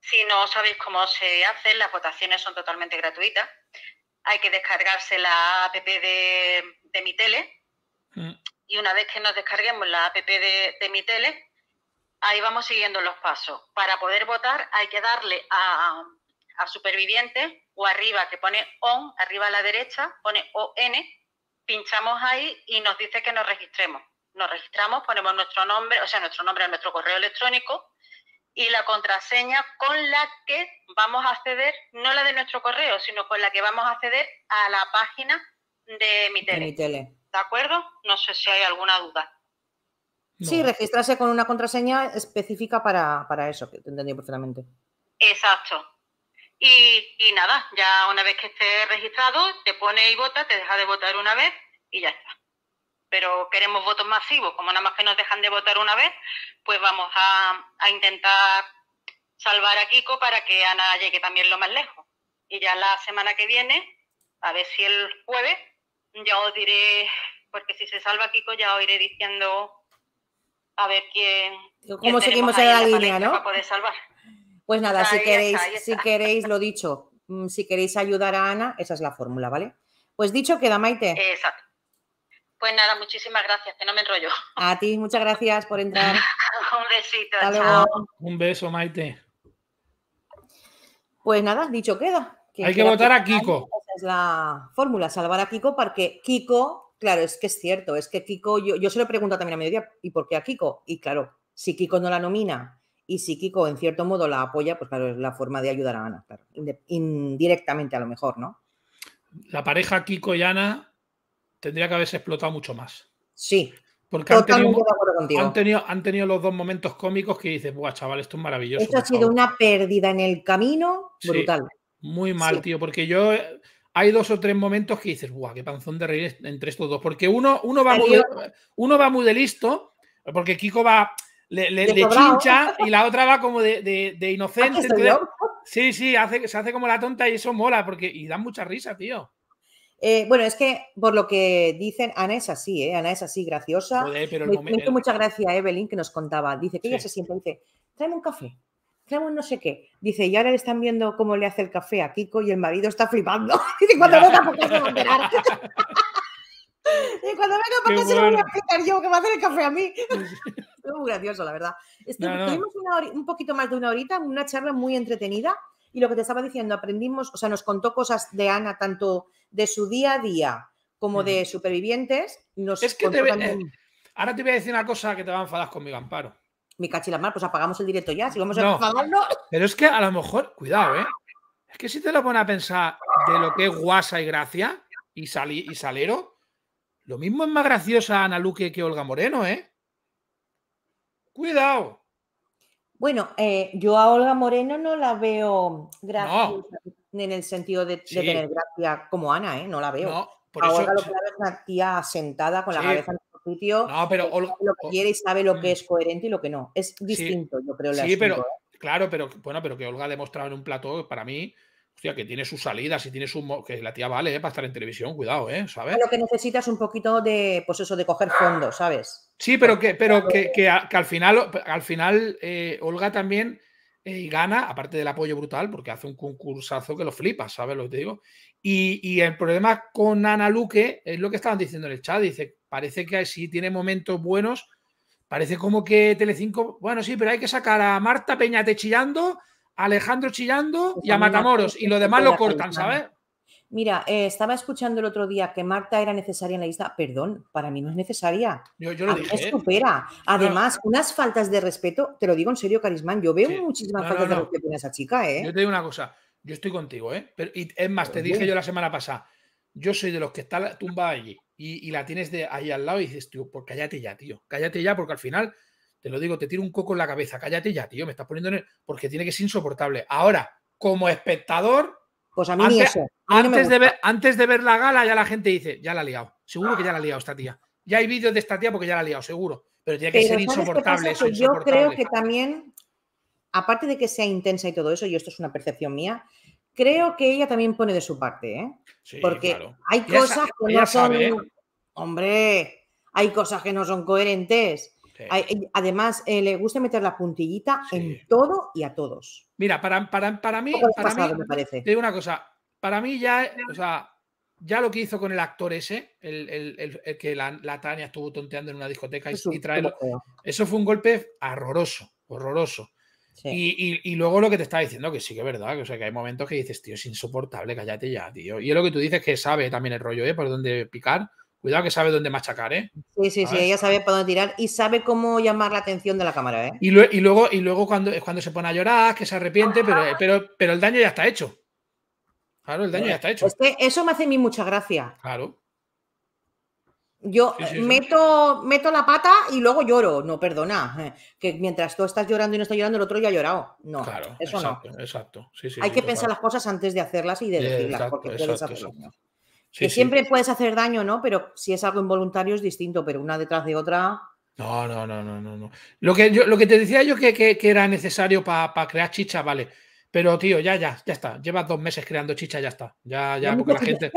Si no sabéis cómo se hacen, las votaciones son totalmente gratuitas. Hay que descargarse la app de, de mi tele. Mm. Y una vez que nos descarguemos la app de, de mi tele, ahí vamos siguiendo los pasos. Para poder votar hay que darle a, a superviviente o arriba que pone on, arriba a la derecha, pone ON, pinchamos ahí y nos dice que nos registremos nos registramos, ponemos nuestro nombre, o sea, nuestro nombre en nuestro correo electrónico y la contraseña con la que vamos a acceder, no la de nuestro correo, sino con la que vamos a acceder a la página de mi tele. De, acuerdo? No sé si hay alguna duda. Sí, registrarse con una contraseña específica para, eso, que te entendí perfectamente. Exacto. Y, y, nada, ya una vez que esté registrado, te pone y vota, te deja de votar una vez y ya está pero queremos votos masivos, como nada más que nos dejan de votar una vez, pues vamos a, intentar salvar a Kiko para que Ana llegue también lo más lejos. Y ya la semana que viene, a ver si el jueves, ya os diré, porque si se salva Kiko ya os iré diciendo a ver quién... ¿Cómo seguimos en la, línea, no? Pues nada, si queréis, si queréis, lo dicho, mm, si queréis ayudar a Ana, esa es la fórmula, ¿vale? Pues dicho queda, Maite. Exacto. Pues nada, muchísimas gracias, que no me enrollo. A ti, muchas gracias por entrar. Un besito. Un beso, Maite. Pues nada, dicho queda. Hay que votar a Kiko. Esa pues es la fórmula, salvar a Kiko, porque Kiko, claro, es que es cierto, es que Kiko, yo, yo se lo pregunto también a mediodía, ¿y por qué a Kiko? Y claro, si Kiko no la nomina y si Kiko en cierto modo la apoya, pues claro, es la forma de ayudar a Ana, claro, indirectamente a lo mejor, ¿no? La pareja Kiko y Ana tendría que haberse explotado mucho más. Sí. Porque han tenido, han tenido, los dos momentos cómicos que dices, ¡buah, chaval, esto es maravilloso! Esto ha sido una pérdida en el camino brutal. muy mal, tío, porque yo. Eh, hay dos o tres momentos que dices, ¡buah, qué panzón de reír entre estos dos! Porque uno, uno, va, muy, uno va muy de listo, porque Kiko va. de chincha y la otra va como de, ¿Ah, inocente. sí, sí, hace, se hace como la tonta y eso mola, porque. Y da mucha risa, tío. Eh, bueno, es que por lo que dicen, Ana es así, ¿eh? Ana es así, graciosa. Muchas gracias mucha gracia Evelyn que nos contaba. Dice que ella se siempre dice, tráeme un café, tráeme un no sé qué. Dice, y ahora le están viendo cómo le hace el café a Kiko y el marido está flipando. Dice, cuando venga por qué se va a enterar. y cuando venga por qué se lo voy a explicar yo, que va a hacer el café a mí. es muy gracioso, la verdad. Este, tuvimos un poquito más de una horita, una charla muy entretenida. Y lo que te estaba diciendo, aprendimos, o sea, nos contó cosas de Ana, tanto de su día a día como de supervivientes. es que te, eh, ahora te voy a decir una cosa que te va a enfadar mi Amparo. Mi cachilamar, pues apagamos el directo ya, si vamos a Pero es que a lo mejor, cuidado, ¿eh? Es que si te lo pones a pensar de lo que es guasa y gracia y, sali, y salero, lo mismo es más graciosa Ana Luque que Olga Moreno, ¿eh? Cuidado. Bueno, eh, yo a Olga Moreno no la veo graciosa en el sentido de, tener gracia como Ana, ¿eh? No la veo. a Olga lo que veo es una tía sentada con la cabeza en el sitio. No, pero lo que quiere y sabe lo que mm. es coherente y lo que no. Es distinto, yo creo. Sí, pero ¿eh? claro, pero bueno, pero que Olga ha demostrado en un plato para mí hostia, que tiene sus salidas y tiene su... que la tía vale eh, para estar en televisión, cuidado, ¿eh? ¿Sabes? Lo que necesitas un poquito de, pues eso, de coger fondos, ¿sabes? Sí, pero que, pero que, al final, al final eh, Olga también eh, gana, aparte del apoyo brutal, porque hace un concursazo que lo flipas, ¿sabes lo te digo? Y, y, el problema con Ana Luque es lo que estaban diciendo en el chat, dice, parece que si tiene momentos buenos, parece como que Telecinco, bueno, sí, pero hay que sacar a Marta Peñate chillando Alejandro Chillando y a Matamoros. Y lo demás lo cortan, ¿sabes? Mira, eh, estaba escuchando el otro día que Marta era necesaria en la lista. Perdón, para mí no es necesaria. Yo, ¿eh? supera. Además, unas faltas de respeto, te lo digo en serio, Carismán, yo veo muchísimas faltas de respeto en esa chica, ¿eh? Yo te digo una cosa, yo estoy contigo, ¿eh? y, es más, te dije yo la semana pasada, yo soy de los que está la tumba allí y, y, la tienes de ahí al lado y dices, tío, pues cállate ya, tío, cállate ya, porque al final te lo digo, te tiro un coco en la cabeza. Cállate ya, tío, me estás poniendo en el... Porque tiene que ser insoportable. Ahora, como espectador... Pues a mí antes, de ver, antes de ver la gala ya la gente dice, ya la ha liado. Seguro que ya la ha liado esta tía. Ya hay vídeos de esta tía porque ya la ha liado, seguro. Pero tiene que ser insoportable, eso, Yo creo que también, aparte de que sea intensa y todo eso, y esto es una percepción mía, creo que ella también pone de su parte, ¿eh? Porque hay cosas que no son. ¿eh? Hombre, hay cosas que no son coherentes. Además, eh, le gusta meter la puntillita en todo y a todos. Mira, para, para, para mí, para mí, Te digo una cosa, para mí ya, eh, o sea, ya lo que hizo con el actor ese, el, el, el, que la, Tania estuvo tonteando en una discoteca y, traerlo, eso fue un golpe horroroso, horroroso. Y, y, luego lo que te estaba diciendo, que sí que es verdad, que, o sea, que hay momentos que dices, tío, es insoportable, cállate ya, tío. Y es lo que tú dices que sabe también el rollo, ¿eh? Por dónde picar. Cuidado que sabe dónde machacar, ¿eh? Sí, sí, sí, ella sabe para dónde tirar y sabe cómo llamar la atención de la cámara, ¿eh? Y, y luego, y luego cuando, es cuando se pone a llorar, que se arrepiente, pero, ah. pero, el daño ya está hecho. Claro, el daño ya está hecho. Es eso me hace a mí mucha gracia. Claro. Yo meto, meto la pata y luego lloro. No, perdona. Eh, que mientras tú estás llorando y no estás llorando, el otro ya ha llorado. No, claro, eso exacto, no. Exacto. Hay que pensar las cosas antes de hacerlas y de eh, decirlas, porque puedes hacerlo que siempre puedes hacer daño, ¿no? Pero si es algo involuntario es distinto, pero una detrás de otra. No, no, no, no, no. Lo, que lo que te decía yo que, era necesario para crear chicha, vale. Pero, tío, ya, ya, ya está. Llevas dos meses creando chicha, ya está. Ya, ya, porque la gente.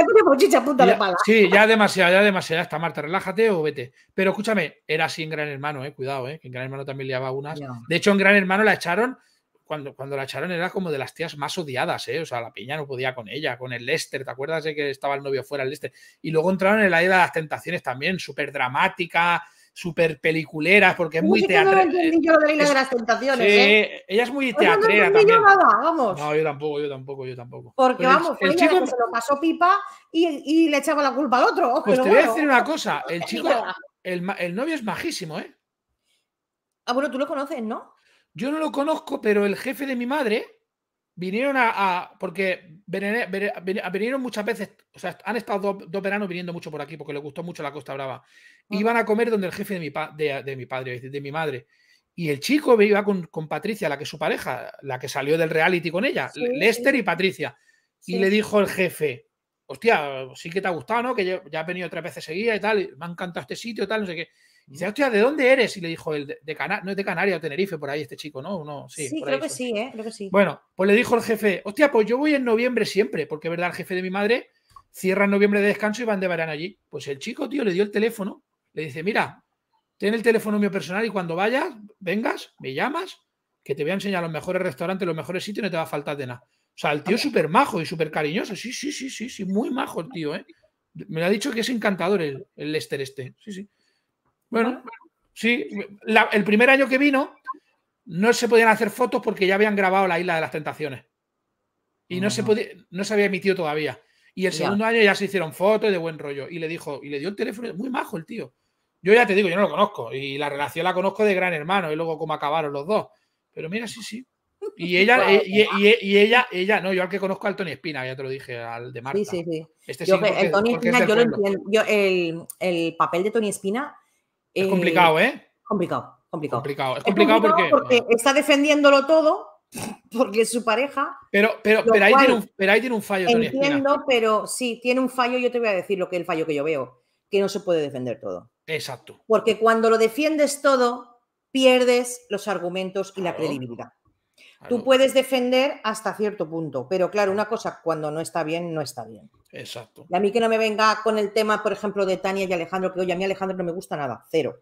Sí, ya demasiado, ya demasiado. Ya está, Marta, relájate o vete. Pero escúchame, era así en Gran Hermano, eh. Cuidado, eh. en Gran Hermano también liaba unas. De hecho, en Gran Hermano la echaron cuando, cuando la echaron era como de las tías más odiadas, ¿eh? O sea, la piña no podía con ella, con el Lester, ¿te acuerdas de que estaba el novio fuera el Lester? Y luego entraron en la era de las tentaciones también, súper dramática, súper peliculera, porque es muy teatral. las ¿eh? Ella es muy pues teatral no, yo tampoco, yo tampoco, yo tampoco. Porque vamos, el, chico se lo pasó pipa y, le echaba la culpa al otro. Pues te voy a decir una cosa, el chico, el, el novio es majísimo, ¿eh? Ah, bueno, tú lo conoces, ¿no? Yo no lo conozco, pero el jefe de mi madre vinieron a. porque vinieron muchas veces, o sea, han estado dos, veranos viniendo mucho por aquí porque les gustó mucho la Costa Brava. Iban a comer donde el jefe de mi, de, mi padre, de, mi madre. Y el chico iba con, Patricia, la que es su pareja, la que salió del reality con ella, Lester y Patricia. Y le dijo el jefe, hostia, sí que te ha gustado, ¿no? Que ya has venido tres veces seguidas y tal, me ha encantado este sitio, tal, no sé qué. Y dice, hostia, ¿de dónde eres? Y le dijo el de, no es de Canarias o Tenerife, por ahí este chico, ¿no? sí, ¿eh? creo que sí, ¿eh? Bueno, pues le dijo el jefe, hostia, pues yo voy en noviembre siempre, porque es verdad, el jefe de mi madre cierra en noviembre de descanso y van de verano allí. Pues el chico, tío, le dio el teléfono, le dice, mira, ten el teléfono mío personal y cuando vayas, vengas, me llamas, que te voy a enseñar los mejores restaurantes, los mejores sitios no te va a faltar de nada. O sea, el tío súper majo y súper cariñoso. Sí, sí, sí, sí, sí, muy majo el tío, ¿eh? Me lo ha dicho que es encantador el, el Lester este. Sí, sí. Bueno, sí, el primer año que vino no se podían hacer fotos porque ya habían grabado la Isla de las Tentaciones. Y no, se, ah. podía, no se había emitido todavía. Y el segundo año ya se hicieron fotos de buen rollo. Y le dijo, y le dio el teléfono, muy majo el tío. Yo ya te digo, yo no lo conozco. Y la relación la conozco de gran hermano. Y luego cómo acabaron los dos. Pero mira, sí, sí. Y ella, y, ella, ella, no, yo al que conozco al Tony Espina, ya te lo dije, al de Marta. Sí, sí, este sí. Este el Tony Espina, el, papel de Tony Espina es eh, complicado, ¿eh? Complicado, complicado. complicado. Es complicado, porque... está defendiéndolo todo, porque es su pareja. Pero, pero, pero, ahí, tiene un, pero ahí un fallo. Entiendo, pero sí, tiene un fallo. Yo te voy a decir lo que es el fallo que yo veo, que no se puede defender todo. Exacto. Porque cuando lo defiendes todo, pierdes los argumentos y la credibilidad. Tú puedes defender hasta cierto punto, pero claro, una cosa cuando no está bien, no está bien. Exacto. Y a mí que no me venga con el tema, por ejemplo, de Tania y Alejandro, que oye, a mí Alejandro no me gusta nada, cero.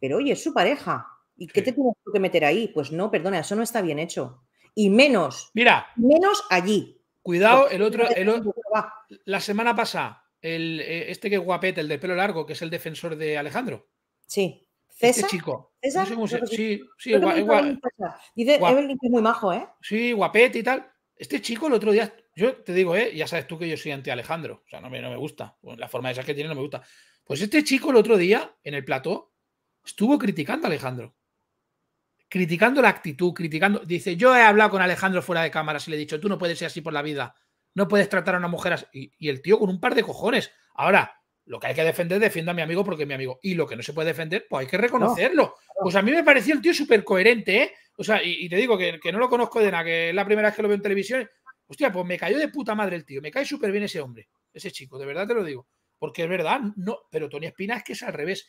Pero oye, es su pareja. ¿Y qué te tienes que meter ahí? Pues no, perdona, eso no está bien hecho. Y menos. Mira. Menos allí. Cuidado, el otro. El otro la semana pasada, el, eh, este que es guapete, el de pelo largo, que es el defensor de Alejandro. Sí. Este César. Este chico. ¿Esa? Sí, sí, Dice muy majo, ¿eh? Sí, guapete y tal. Este chico el otro día, yo te digo, ¿eh? Ya sabes tú que yo soy anti-Alejandro. O sea, no me, no me gusta. la forma de esa que tiene no me gusta. Pues este chico el otro día, en el plató, estuvo criticando a Alejandro. Criticando la actitud, criticando. Dice, yo he hablado con Alejandro fuera de cámara y le he dicho, tú no puedes ser así por la vida. No puedes tratar a una mujer así. y el tío con un par de cojones. Ahora, lo que hay que defender, defiendo a mi amigo porque es mi amigo. Y lo que no se puede defender, pues hay que reconocerlo. Pues a mí me pareció el tío súper coherente, ¿eh? O sea, y, te digo que, no lo conozco de nada, que es la primera vez que lo veo en televisión. Hostia, pues me cayó de puta madre el tío. Me cae súper bien ese hombre, ese chico, de verdad te lo digo. Porque es verdad, no, pero Tony Espina es que es al revés.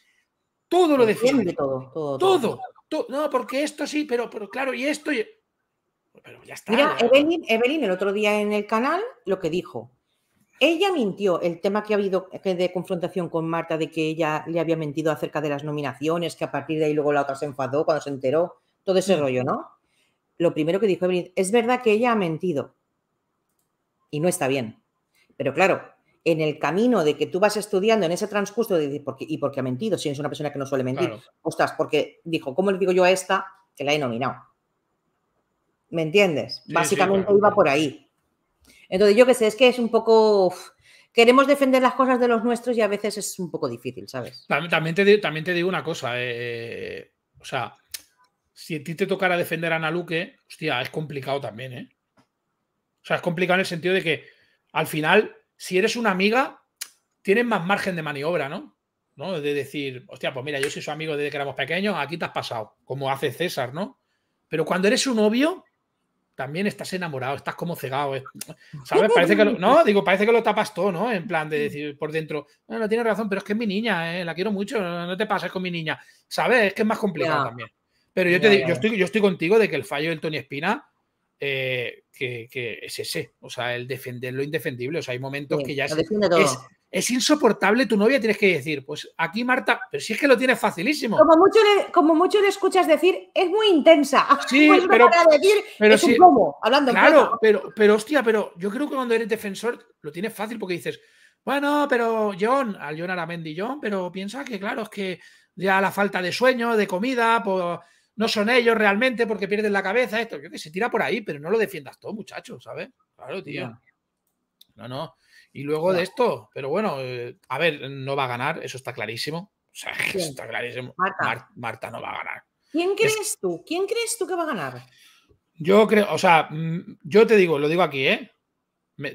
Todo lo defiende. Todo todo, No, porque esto sí, pero, pero claro, y esto. Pero ya está. Mira, ¿eh? Evelyn el otro día en el canal lo que dijo ella mintió el tema que ha habido eh, de confrontación con Marta de que ella le había mentido acerca de las nominaciones, que a partir de ahí luego la otra se enfadó cuando se enteró, todo ese mm. rollo, ¿no? Lo primero que dijo Evelyn, es verdad que ella ha mentido y no está bien. Pero claro, en el camino de que tú vas estudiando en ese transcurso de ¿y porque ha mentido? Si es una persona que no suele mentir. Ostras, porque dijo, ¿cómo le digo yo a esta que la he nominado? ¿Me entiendes? Básicamente iba por ahí. Entonces, yo qué sé, es que es un poco... queremos defender las cosas de los nuestros y a veces es un poco difícil, ¿sabes? También, te, digo, una cosa, eh, eh, o sea, si a ti te tocara defender a Naluque, hostia, es complicado también, ¿eh? O sea, es complicado en el sentido de que al final, si eres una amiga, tienes más margen de maniobra, ¿no? ¿no? De decir, hostia, pues mira, yo soy su amigo desde que éramos pequeños, aquí te has pasado, como hace César, ¿no? Pero cuando eres su novio, también estás enamorado, estás como cegado, ¿sabes? Parece que lo, no, digo, parece que lo tapas todo, ¿no? En plan de decir por dentro, no, tiene tienes razón, pero es que es mi niña, ¿eh? la quiero mucho, no, te pases con mi niña, ¿sabes? Es que es más complicado también. Pero yo, te, yo, estoy, yo estoy contigo de que el fallo del Tony Espina eh, que, es ese, o sea, el defender lo indefendible, o sea, hay momentos que ya es, insoportable tu novia, tienes que decir, pues aquí Marta, pero si es que lo tienes facilísimo. Como mucho le, como mucho le escuchas decir, es muy intensa. Sí, pero, hablando Claro, pero, pero hostia, pero yo creo que cuando eres defensor lo tienes fácil porque dices, bueno, pero John, al John Aramendi, John, pero piensa que claro, es que ya la falta de sueño, de comida, pues no son ellos realmente porque pierden la cabeza, esto, que se tira por ahí, pero no lo defiendas todo, muchachos, ¿sabes? Claro, tío. No, no. Y luego de esto, pero bueno, eh, a ver, no va a ganar, eso está clarísimo. O sea, está clarísimo. Marta. no va a ganar. ¿Quién crees tú? ¿Quién crees tú que va a ganar? Yo creo, o sea, mm, yo te digo, lo digo aquí, ¿eh?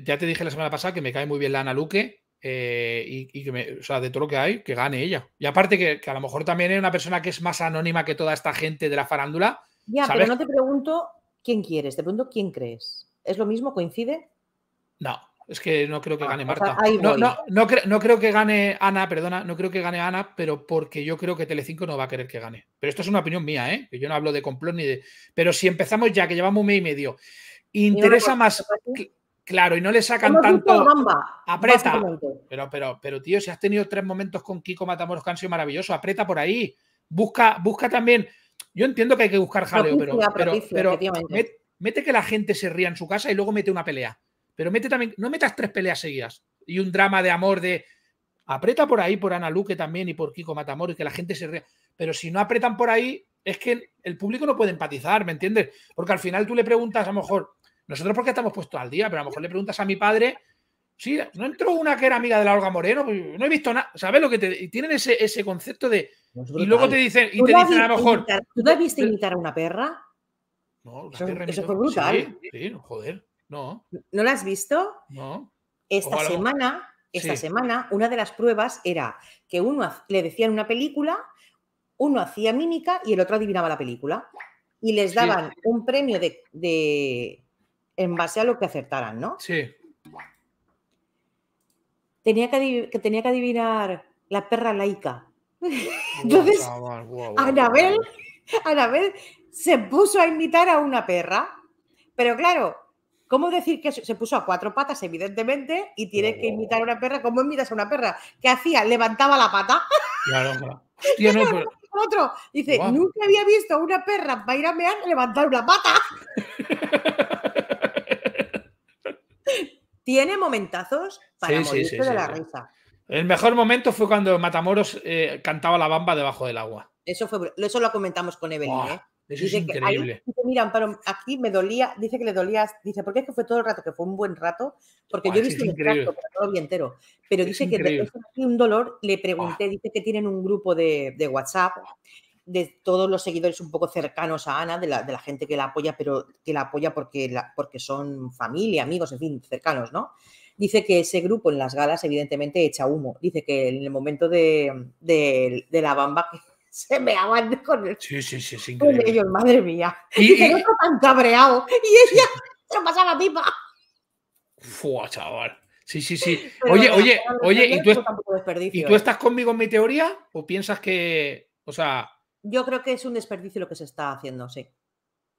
ya te dije la semana pasada que me cae muy bien la Ana Luque, eh, y, que o sea, de todo lo que hay, que gane ella. Y aparte que, a lo mejor también es una persona que es más anónima que toda esta gente de la farándula. Ya, pero no te pregunto quién quieres, te pregunto quién crees. ¿Es lo mismo? ¿Coincide? No, es que no creo que gane Marta. no, creo que gane Ana, perdona, no creo que gane Ana, pero porque yo creo que Telecinco no va a querer que gane. Pero esto es una opinión mía, ¿eh? Que yo no hablo de complot ni de... Pero si empezamos ya, que llevamos un mes y medio, interesa más... Claro, y no le sacan tanto. Gamba, aprieta. Pero, pero, pero, tío, si has tenido tres momentos con Kiko Matamoros que han sido maravillosos, aprieta por ahí. Busca, busca también. Yo entiendo que hay que buscar jaleo, pero, pero, pero mete que la gente se ría en su casa y luego mete una pelea. Pero mete también, no metas tres peleas seguidas y un drama de amor de. Aprieta por ahí por Ana Luque también y por Kiko Matamoros y que la gente se ría. Pero si no apretan por ahí, es que el público no puede empatizar, ¿me entiendes? Porque al final tú le preguntas a lo mejor nosotros porque estamos puestos al día, pero a lo mejor le preguntas a mi padre, sí, no entró una que era amiga de la Olga Moreno, pues, no he visto nada. ¿Sabes lo que te tienen ese, concepto de. y luego te dicen, a lo mejor. ¿Tú no has visto imitar a una perra? No, la perra eso fue brutal. Sí, joder, no. ¿No la has visto? No. Esta semana, esta semana, una de las pruebas era que uno le decían una película, uno hacía mímica y el otro adivinaba la película. Y les daban un premio de en base a lo que acertaran, ¿no? Sí. Tenía que, tenía que adivinar la perra laica. Entonces, Anabel, se puso a imitar a una perra. Pero claro, ¿Cómo decir que se puso a cuatro patas, evidentemente, y tiene que imitar a una perra? ¿Cómo imitas a una perra? ¿Qué hacía? Levantaba la pata. Claro, Otro dice, nunca había visto a una perra para ir a mear levantar una pata. tiene momentazos para el morirse de la risa. El mejor momento fue cuando Matamoros eh, cantaba la bamba debajo del agua. Eso fue, eso lo comentamos con Evelyn. ¿eh? dice que increíble. Ahí, aquí me dolía, dice que le dolía, dice, qué es que fue todo el rato, que fue un buen rato, porque yo he visto el rato, pero entero. Pero dice que de un dolor, le pregunté, dice que tienen un grupo de WhatsApp de todos los seguidores un poco cercanos a Ana, de la, gente que la apoya, pero que la apoya porque, porque son familia, amigos, en fin, cercanos, ¿no? Dice que ese grupo en las galas, evidentemente, echa humo. Dice que en el momento de, de, la bamba que se me aman con, ellos, madre mía. Y, tan cabreado. Y ella se pasaba pipa. Fua, chaval. Sí, sí, sí. oye, oye, oye, tú, ¿y tú ¿eh? estás conmigo en mi teoría? ¿O piensas que, o sea, yo creo que es un desperdicio lo que se está haciendo, sí.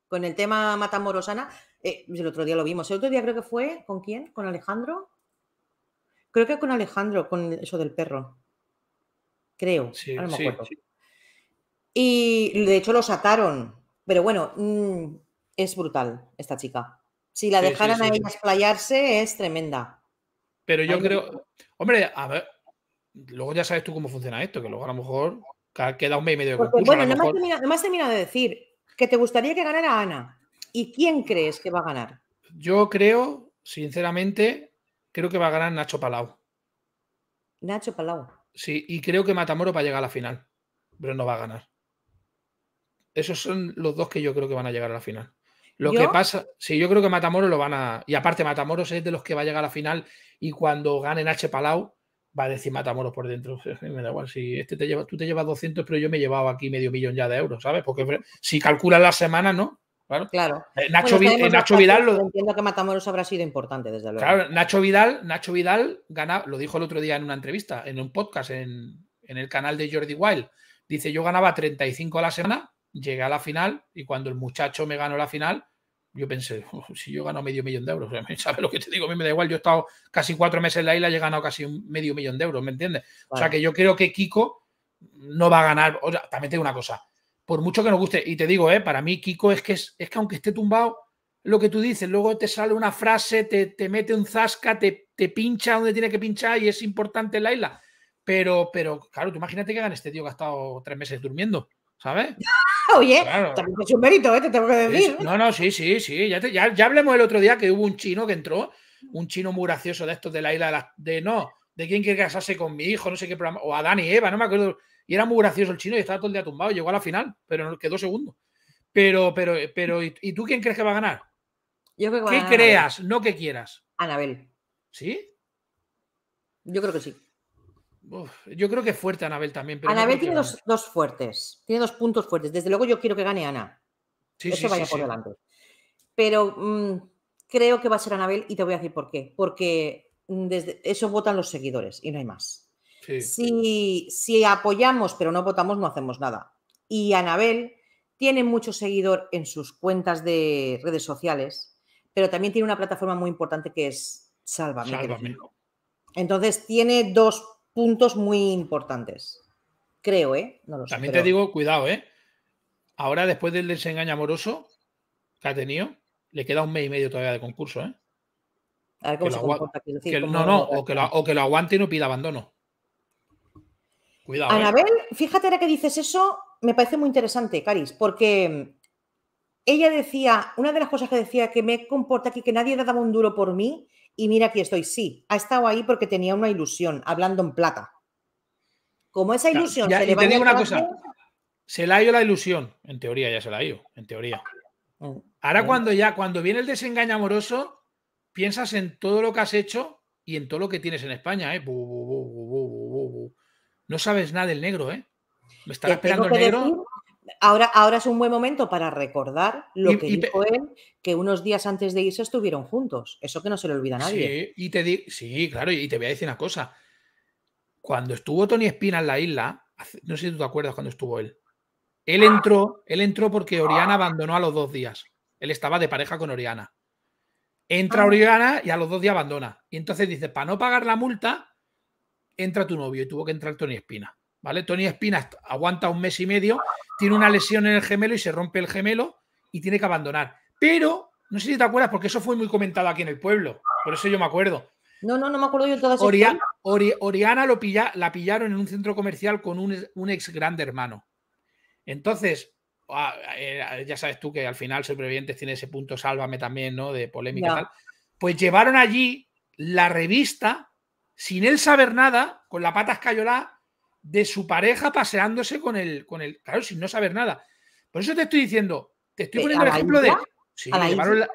Con el tema Matamorosana, eh, el otro día lo vimos. El otro día creo que fue, ¿con quién? ¿Con Alejandro? Creo que con Alejandro, con eso del perro. Creo, sí, no me sí, acuerdo. Y de hecho los ataron. Pero bueno, mm, es brutal esta chica. Si la dejaran a explayarse, es tremenda. Pero yo creo. Hombre, a ver. Luego ya sabes tú cómo funciona esto, que luego a lo mejor queda un medio de bueno, no me has terminado de decir que te gustaría que ganara Ana. ¿Y quién crees que va a ganar? Yo creo, sinceramente, creo que va a ganar Nacho Palau. Nacho Palau. Sí, y creo que Matamoro va a llegar a la final, pero no va a ganar. Esos son los dos que yo creo que van a llegar a la final. Lo que pasa, sí, yo creo que Matamoros lo van a. Y aparte, Matamoros es de los que va a llegar a la final. Y cuando gane Nacho Palau, va a decir Matamoros por dentro. igual, si este te lleva, tú te llevas 200, pero yo me llevaba aquí medio millón ya de euros, ¿sabes? Porque si calculas la semana, ¿no? Claro. Eh, eh, Nacho, Vidal. Lo... Entiendo que Matamoros habrá sido importante, desde luego. Nacho Vidal, Nacho Vidal gana lo dijo el otro día en una entrevista, en un podcast, en, en el canal de Jordi Wild. Dice: Yo ganaba 35 a la semana, llegué a la final y cuando el muchacho me ganó la final, yo pensé, si yo gano medio millón de euros, ¿sabes lo que te digo? A mí me da igual, yo he estado casi cuatro meses en la isla y he ganado casi un medio millón de euros, ¿me entiendes? O sea que yo creo que Kiko no va a ganar. O sea, también te una cosa, por mucho que nos guste, y te digo, eh, para mí Kiko es que, es, que aunque esté tumbado, lo que tú dices, luego te sale una frase, te, te mete un zasca, te, te, pincha donde tiene que pinchar y es importante en la isla. Pero, pero claro, tú imagínate que gana este tío que ha estado tres meses durmiendo. ¿sabes? Ah, oye, claro. también es un mérito, ¿eh? te tengo que decir. no, no, sí, sí, sí. Ya, ya, hablemos el otro día que hubo un chino que entró, un chino muy gracioso de estos de la isla de, de no, de quién quiere casarse con mi hijo, no sé qué programa, o Adán y Eva, no me acuerdo. Y era muy gracioso el chino y estaba todo el día tumbado, llegó a la final, pero quedó segundo. Pero, pero, pero, ¿y, tú quién crees que va a ganar? Yo creo que va ¿Qué a ganar creas, no que quieras? Anabel. ¿Sí? Yo creo que sí yo creo que fuerte Anabel también. Anabel tiene dos, dos, fuertes, tiene dos puntos fuertes. Desde luego yo quiero que gane Ana. Eso vaya por delante. Pero mm, creo que va a ser Anabel y te voy a decir por qué. Porque mm, desde eso votan los seguidores y no hay más. Si, apoyamos pero no votamos, no hacemos nada. Y Anabel tiene mucho seguidor en sus cuentas de redes sociales, pero también tiene una plataforma muy importante que es Salva Entonces tiene dos puntos muy importantes. Creo, ¿eh? También te digo, cuidado, ¿eh? Ahora, después del desengaño amoroso que ha tenido, le queda un mes y medio todavía de concurso, ¿eh? A ver cómo se comporta. no, no, o que, lo, que, lo, aguante y no pida abandono. Cuidado. ¿eh? Anabel, fíjate ahora que dices eso, me parece muy interesante, Caris, porque ella decía, una de las cosas que decía que me comporta aquí, que nadie le daba un duro por mí, y mira, aquí estoy, sí, ha estado ahí porque tenía una ilusión, hablando en plata. Como esa ilusión ya, se una cosa, se la ha ido la ilusión, en teoría ya se la ha ido, en teoría. Mm, Ahora mm. cuando ya, cuando viene el desengaño amoroso, piensas en todo lo que has hecho y en todo lo que tienes en España, ¿eh? no sabes nada del negro, ¿eh? Me está esperando el negro. Ahora, es un buen momento para recordar lo que dijo él, que unos días antes de irse estuvieron juntos. Eso que no se le olvida a nadie. Sí, y te sí, claro, y te voy a decir una cosa. Cuando estuvo Tony Espina en la isla, no sé si tú te acuerdas cuando estuvo él. Él entró, él entró porque Oriana abandonó a los dos días. Él estaba de pareja con Oriana. Entra ah. Oriana y a los dos días abandona. Y entonces dice, para no pagar la multa, entra tu novio. Y tuvo que entrar Tony Espina. ¿vale? Tony Espinas aguanta un mes y medio, tiene una lesión en el gemelo y se rompe el gemelo y tiene que abandonar. Pero, no sé si te acuerdas, porque eso fue muy comentado aquí en el pueblo, por eso yo me acuerdo. No, no, no me acuerdo yo toda Oriana lo pilla, la pillaron en un centro comercial con un, ex grande hermano. Entonces, ah, eh, eh, ya sabes tú que al final sobrevivientes tiene ese punto, sálvame también, ¿no? De polémica tal. Pues llevaron allí la revista, sin él saber nada, con la pata cayola de su pareja paseándose con el, con el, claro, sin no saber nada. Por eso te estoy diciendo, te estoy poniendo el ejemplo de...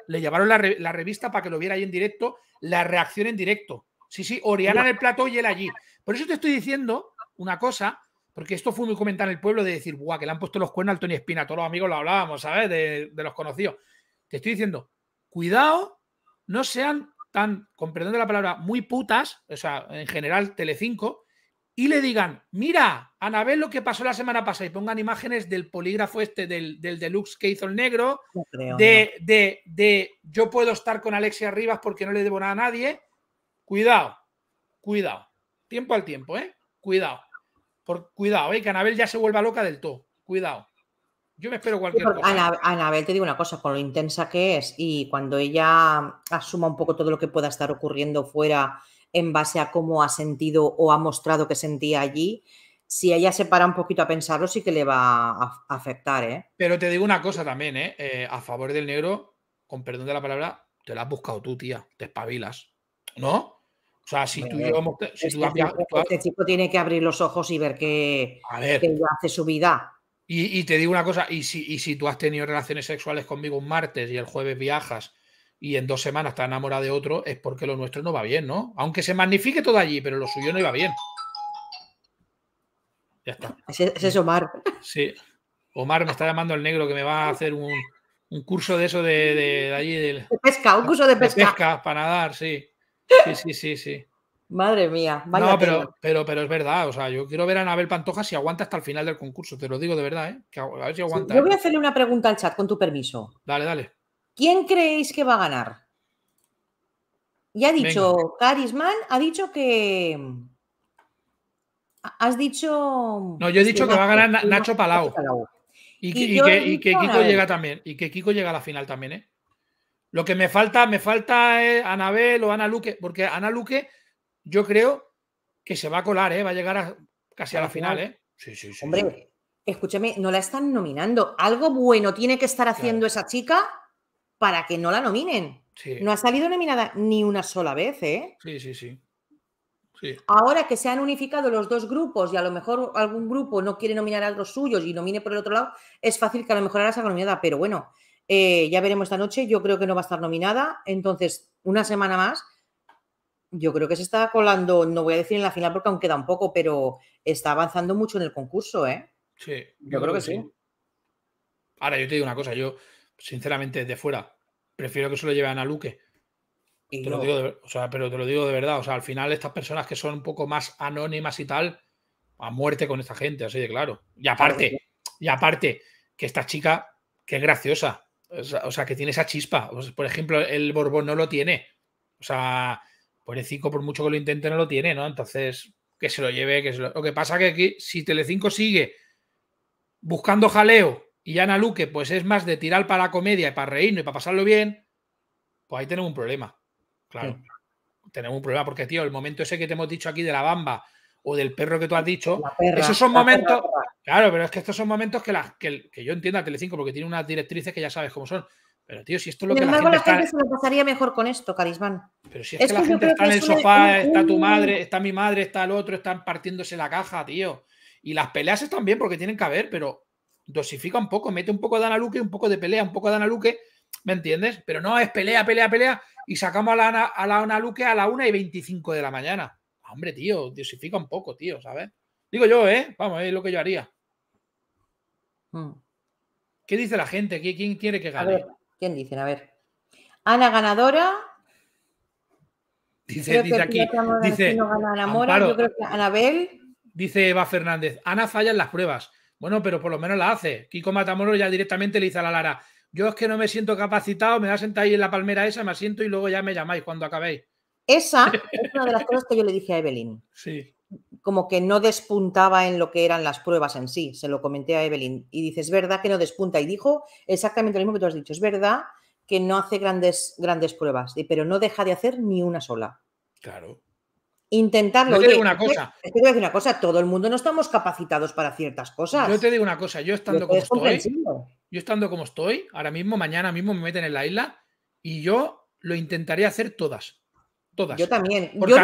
le llevaron, la, revista para que lo viera ahí en directo, la reacción en directo. Sí, sí, Oriana en el plato y él allí. Por eso te estoy diciendo una cosa, porque esto fue muy comentar en el pueblo de decir, guau, que le han puesto los cuernos al Tony Espina, todos los amigos lo hablábamos, ¿sabes? De, de los conocidos. Te estoy diciendo, cuidado, no sean tan, comprendiendo la palabra, muy putas, o sea, en general Telecinco, y le digan, mira, Anabel, lo que pasó la semana pasada, y pongan imágenes del polígrafo este, del, del deluxe que hizo el negro, de, de, de, yo puedo estar con Alexia Rivas porque no le debo nada a nadie. Cuidado, cuidado. Tiempo al tiempo, ¿eh? Cuidado. Por, cuidado, ¿eh? Que Anabel ya se vuelva loca del todo. Cuidado. Yo me espero cualquier cosa. ¿eh? Anabel, te digo una cosa, con lo intensa que es y cuando ella asuma un poco todo lo que pueda estar ocurriendo fuera en base a cómo ha sentido o ha mostrado que sentía allí, si ella se para un poquito a pensarlo, sí que le va a afectar, ¿eh? Pero te digo una cosa también, ¿eh? ¿eh? a favor del negro, con perdón de la palabra, te la has buscado tú, tía. Te espabilas, ¿no? O sea, si tú, este, tiene que abrir los ojos y ver que, hace su vida. Y, te digo una cosa, y si, y si tú has tenido relaciones sexuales conmigo un martes y el jueves viajas y en dos semanas está enamorada de otro, es porque lo nuestro no va bien, ¿no? Aunque se magnifique todo allí, pero lo suyo no iba bien. Ya está. Ese, es Omar. Sí. Omar me está llamando el negro que me va a hacer un, curso de eso de, allí. De, pesca, un curso de pesca. De pesca para nadar, sí. Sí, sí, sí, Madre mía, No, pero, pero, pero, es verdad, o sea, yo quiero ver a Anabel Pantoja si aguanta hasta el final del concurso, te lo digo de verdad, ¿eh? a, ver si aguanta. yo ¿eh? voy a hacerle una pregunta al chat, con tu permiso. Dale, dale. ¿Quién creéis que va a ganar? Ya ha dicho, Carisman ha dicho que. Has dicho. No, yo he dicho que, va a ganar Nacho Palau. Y, que, Kiko llega también. Y que Kiko llega a la final también, ¿eh? Lo que me falta, me falta es eh, Anabel o Ana Luque, porque Ana Luque, yo creo que se va a colar, ¿eh? Va a llegar a, casi a la final, ¿eh? Sí, sí, sí. Hombre, escúchame, no la están nominando. Algo bueno tiene que estar haciendo esa chica para que no la nominen. No ha salido nominada ni una sola vez, ¿eh? Sí, sí, sí, Ahora que se han unificado los dos grupos y a lo mejor algún grupo no quiere nominar a los suyos y nomine por el otro lado, es fácil que a lo mejor ahora salga nominada, pero bueno, eh, ya veremos esta noche, yo creo que no va a estar nominada, entonces una semana más, yo creo que se está colando, no voy a decir en la final porque aún queda un poco, pero está avanzando mucho en el concurso, ¿eh? Sí, yo, creo, que, sí. Ahora, yo te digo una cosa, yo sinceramente, desde fuera, prefiero que se lo lleven a Luque. pero te lo digo de verdad. O sea, al final estas personas que son un poco más anónimas y tal, a muerte con esta gente, así de claro. Y aparte, y aparte, que esta chica, que es graciosa. O sea, que tiene esa chispa. por ejemplo, el Borbón no lo tiene. O sea, por cinco por mucho que lo intente, no lo tiene, ¿no? Entonces, que se lo lleve, que lo... que pasa es que aquí, si Telecinco sigue buscando jaleo y Ana Luque pues es más de tirar para la comedia y para reírnos y para pasarlo bien, pues ahí tenemos un problema. Claro. Tenemos un problema porque, tío, el momento ese que te hemos dicho aquí de la bamba o del perro que tú has dicho, esos son momentos... Claro, pero es que estos son momentos que, que, yo entiendo a Telecinco porque tiene unas directrices que ya sabes cómo son. Pero, tío, si esto es lo que. la gente, se pasaría mejor con esto, Carismán. Pero si es, que, la gente está en el sofá, está tu madre, está mi madre, está el otro, están partiéndose la caja, tío. Y las peleas están bien porque tienen que haber, pero dosifica un poco, mete un poco de Luque un poco de pelea, un poco de Luque ¿me entiendes? Pero no es pelea, pelea, pelea y sacamos a la, a la Luque a la una y 25 de la mañana. Hombre, tío, dosifica un poco, tío, ¿sabes? Digo yo, ¿eh? Vamos, es lo que yo haría. Hmm. ¿Qué dice la gente? ¿Quién quiere que gane? A ver, ¿Quién dicen? A ver. Ana ganadora. Dice, dice aquí. Dice, Mora, yo creo que Anabel. Dice Eva Fernández. Ana falla en las pruebas. Bueno, pero por lo menos la hace. Kiko Matamoros ya directamente le dice a la Lara, yo es que no me siento capacitado, me da a sentar ahí en la palmera esa, me asiento y luego ya me llamáis cuando acabéis. Esa es una de las cosas que yo le dije a Evelyn. Sí. Como que no despuntaba en lo que eran las pruebas en sí, se lo comenté a Evelyn. Y dice, es verdad que no despunta. Y dijo exactamente lo mismo que tú has dicho, es verdad que no hace grandes, grandes pruebas, pero no deja de hacer ni una sola. Claro. Intentarlo. Yo te digo una cosa. Te, voy a decir una cosa, todo el mundo no estamos capacitados para ciertas cosas. Yo te digo una cosa, yo estando como estoy, yo estando como estoy, ahora mismo, mañana mismo me meten en la isla y yo lo intentaré hacer todas. Todas. Yo también. yo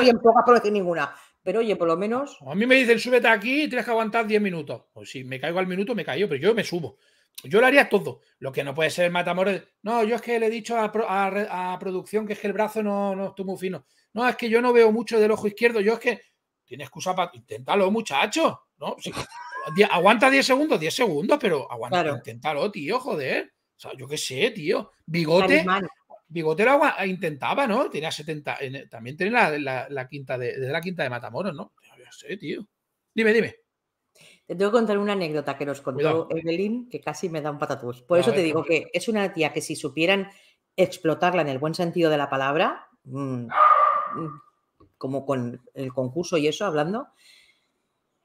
bien por ninguna. Pero oye, por lo menos. A mí me dicen, súbete aquí y tienes que aguantar 10 minutos. Pues si me caigo al minuto, me caigo, pero yo me subo. Yo lo haría todo. Lo que no puede ser Matamoros. No, yo es que le he dicho a, producción que es que el brazo no, no estuvo muy fino. No, es que yo no veo mucho del ojo izquierdo. Yo es que tiene excusa para intentarlo, muchacho. ¿no? aguanta 10 segundos, 10 segundos, pero aguanta, inténtalo, tío, joder. O sea, yo qué sé, tío. Bigote. Bigote lo intentaba, ¿no? Tenía 70. también tiene la, quinta de, la quinta de Matamoros, ¿no? Yo sé, tío. Dime, dime. Te tengo que contar una anécdota que nos contó Evelyn que casi me da un patatús. Por eso te digo que es una tía que si supieran explotarla en el buen sentido de la palabra, mm, como con el concurso y eso, hablando,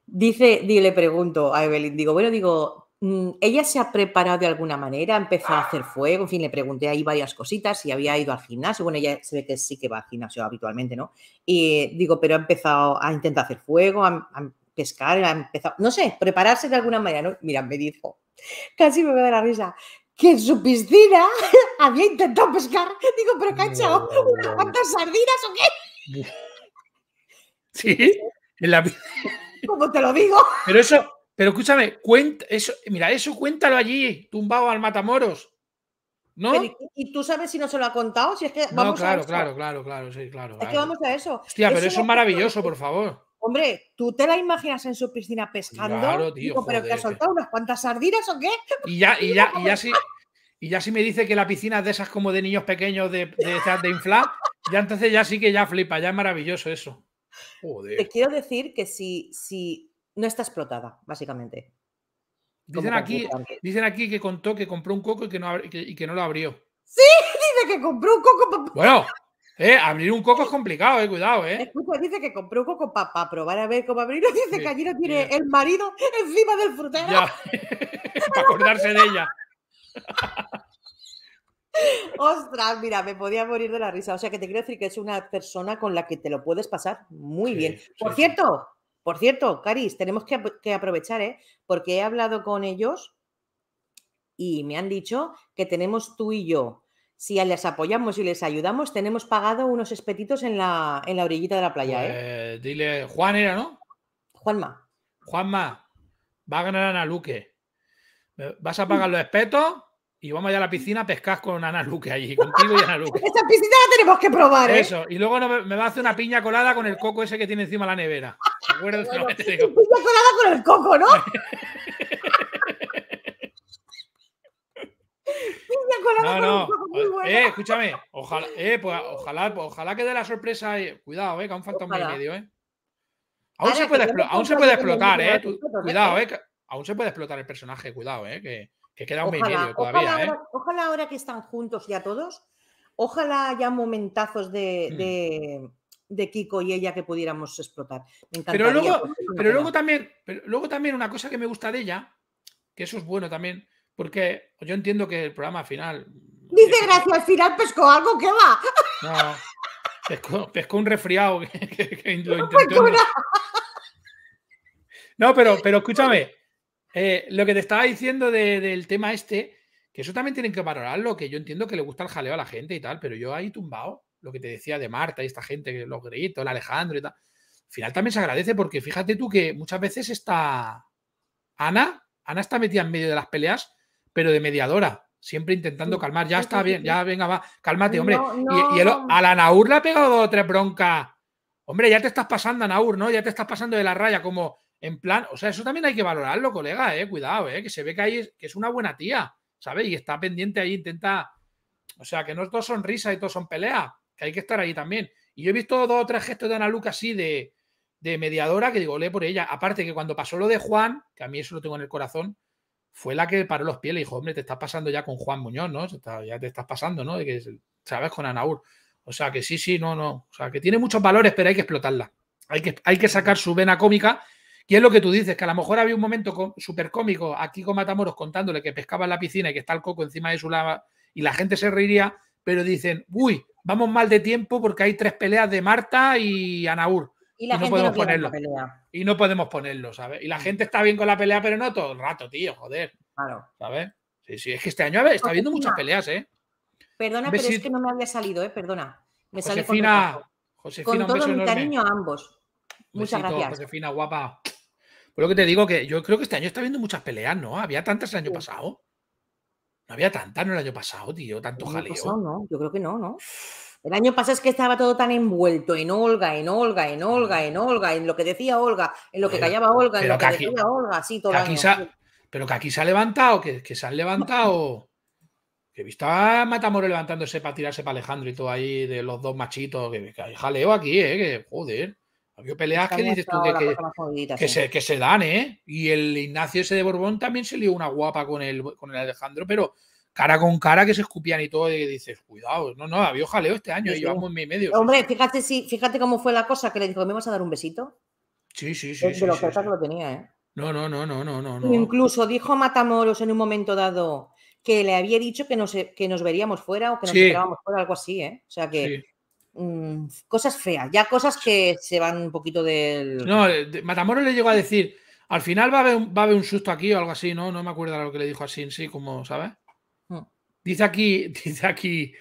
dice, le pregunto a Evelyn, digo, bueno, digo, mm, ¿ella se ha preparado de alguna manera? ¿Empezó a hacer fuego? En fin, le pregunté ahí varias cositas, si había ido al gimnasio, bueno, ella se ve que sí que va al gimnasio habitualmente, ¿no? Y digo, pero ha empezado a intentar hacer fuego, a, pescar, ha empezado, no sé, prepararse de alguna manera, ¿no? Mira, me dijo, casi me voy a la risa que en su piscina había intentado pescar. Digo, pero que ha echado unas cuantas sardinas o qué. Sí, en la... ¿Cómo te lo digo. Pero eso, pero escúchame, cuenta, eso, mira, eso cuéntalo allí, tumbado al matamoros. ¿No? ¿Y tú sabes si no se lo ha contado? Si es que vamos no, claro, a claro, claro, claro, sí, claro. Es que vamos a eso. Hostia, pero eso es maravilloso, por favor. Hombre, ¿tú te la imaginas en su piscina pescando? Claro, tío. ¿Pero que ha soltado unas cuantas sardinas o qué? Y ya, y ya, y ya Y ya si me dice que la piscina es de esas como de niños pequeños de, de, inflar, ya entonces ya sí que ya flipa, ya es maravilloso eso. Joder. Te quiero decir que si, si no está explotada, básicamente. Dicen aquí, dicen aquí que contó que compró un coco y que no, y que no lo abrió. Sí, dice que compró un coco. Bueno, eh, abrir un coco es complicado, eh, cuidado, eh. dice que compró un coco para probar a ver cómo abrirlo. Dice que allí no tiene el marido encima del frutero. para acordarse de ella. Ostras, mira, me podía morir de la risa. O sea, que te quiero decir que es una persona con la que te lo puedes pasar muy bien. por cierto, por cierto, Caris, tenemos que, que aprovechar, ¿eh? Porque he hablado con ellos y me han dicho que tenemos tú y yo si les apoyamos y les ayudamos, tenemos pagado unos espetitos en la, en la orillita de la playa. ¿eh? Pues dile, Juan era, ¿no? Juanma. Juanma, va a ganar Ana Luque. Vas a pagar los espetos y vamos allá a la piscina a pescar con Ana Luque allí, contigo y Esa piscina la tenemos que probar, ¿eh? Eso, y luego me va a hacer una piña colada con el coco ese que tiene encima la nevera. ¿Te piña colada con el coco, ¿no? Eh, escúchame. Ojalá, eh, pues, pues, ojalá, que la sorpresa. Cuidado, eh, que aún falta un medio, eh. Aún, se puede, explotar, eh, Cuidado, eh. Aún se puede explotar el personaje, cuidado, Que, queda un medio todavía. Ojalá, ahora, que están juntos ya todos, ojalá haya momentazos de, hmm. Kiko y ella que pudiéramos explotar. pero luego, pero luego también, pero luego también una cosa que me gusta de ella, que eso es bueno también, porque yo entiendo que el programa final. Dice gracias, al final pescó algo que va. No, pescó, un resfriado No, pero, pero escúchame. Eh, lo que te estaba diciendo del tema este, que eso también tienen que valorarlo, que yo entiendo que le gusta el jaleo a la gente y tal, pero yo ahí tumbado, lo que te decía de Marta y esta gente, los gritos, el Alejandro y tal, al final también se agradece porque fíjate tú que muchas veces está Ana, Ana está metida en medio de las peleas pero de mediadora, siempre intentando calmar. Ya está bien, ya venga, va, cálmate, hombre. Y, a la Naur le ha pegado dos tres Hombre, ya te estás pasando, Naur, ¿no? Ya te estás pasando de la raya, como en plan. O sea, eso también hay que valorarlo, colega, eh. Cuidado, eh. Que se ve que es, que es una buena tía, ¿sabes? Y está pendiente ahí, intenta. O sea, que no es son risas y todo son peleas, que hay que estar ahí también. Y yo he visto dos o tres gestos de Ana Luca así de, mediadora que digo, le por ella. Aparte que cuando pasó lo de Juan, que a mí eso lo tengo en el corazón, fue la que paró los pies. y dijo, hombre, te estás pasando ya con Juan Muñoz, ¿no? ya te estás pasando, ¿no? De que, ¿Sabes? Con Anaur. O sea, que sí, sí, no, no. O sea, que tiene muchos valores, pero hay que explotarla. Hay que, hay que sacar su vena cómica. Y es lo que tú dices, que a lo mejor había un momento súper cómico aquí con Matamoros contándole que pescaba en la piscina y que está el coco encima de su lava y la gente se reiría, pero dicen, uy, vamos mal de tiempo porque hay tres peleas de Marta y Anaur. Y no podemos ponerlo. La Y no podemos ponerlo, ¿sabes? Y la mm. gente está bien con la pelea, pero no todo el rato, tío, joder. Claro. ¿Sabes? Sí, sí, es que este año está viendo pues muchas peleas, ¿eh? Perdona, pero es que no me había salido, ¿eh? Perdona. Me Josefina, con, todo mi cariño a ambos. Muchas gracias. Josefina, guapa. Por pues lo que te digo, que yo creo que este año está viendo muchas peleas, ¿no? Había tantas el año pasado. No había tantas, en El año pasado, tío, tanto jaleo. no, yo creo que no, ¿no? El año pasado es que estaba todo tan envuelto en Olga, en Olga, en Olga, mm. en Olga, en lo que decía Olga, en lo que callaba Olga, en lo que, decía Olga, así todo el pero que aquí se ha levantado, que, se han levantado. Que he visto levantándose para tirarse para Alejandro y todo ahí de los dos machitos. Que, hay jaleo aquí, eh, Que joder. Había peleas que dices tú que, se, que, dan, ¿eh? Y el Ignacio ese de Borbón también se lió una guapa con el, con el Alejandro, pero cara con cara que se escupían y todo, y dices, cuidado, no, no, había jaleo este año y llevamos en mi medio. Hombre, fíjate, si, fíjate cómo fue la cosa que le dijo, ¿me vas a dar un besito? Sí, sí, sí. Eh, lo tenía, ¿eh? No, no, no, no, no, no. Incluso dijo Matamoros en un momento dado que le había dicho que nos, que nos veríamos fuera o que nos quedábamos fuera, algo así, ¿eh? O sea que mm, cosas feas, ya cosas que se van un poquito del. No, Matamoros le llegó a decir, al final va a haber, va a haber un susto aquí o algo así, ¿no? No me acuerdo de lo que le dijo así en sí, como, ¿sabes? Dice aquí, dice aquí,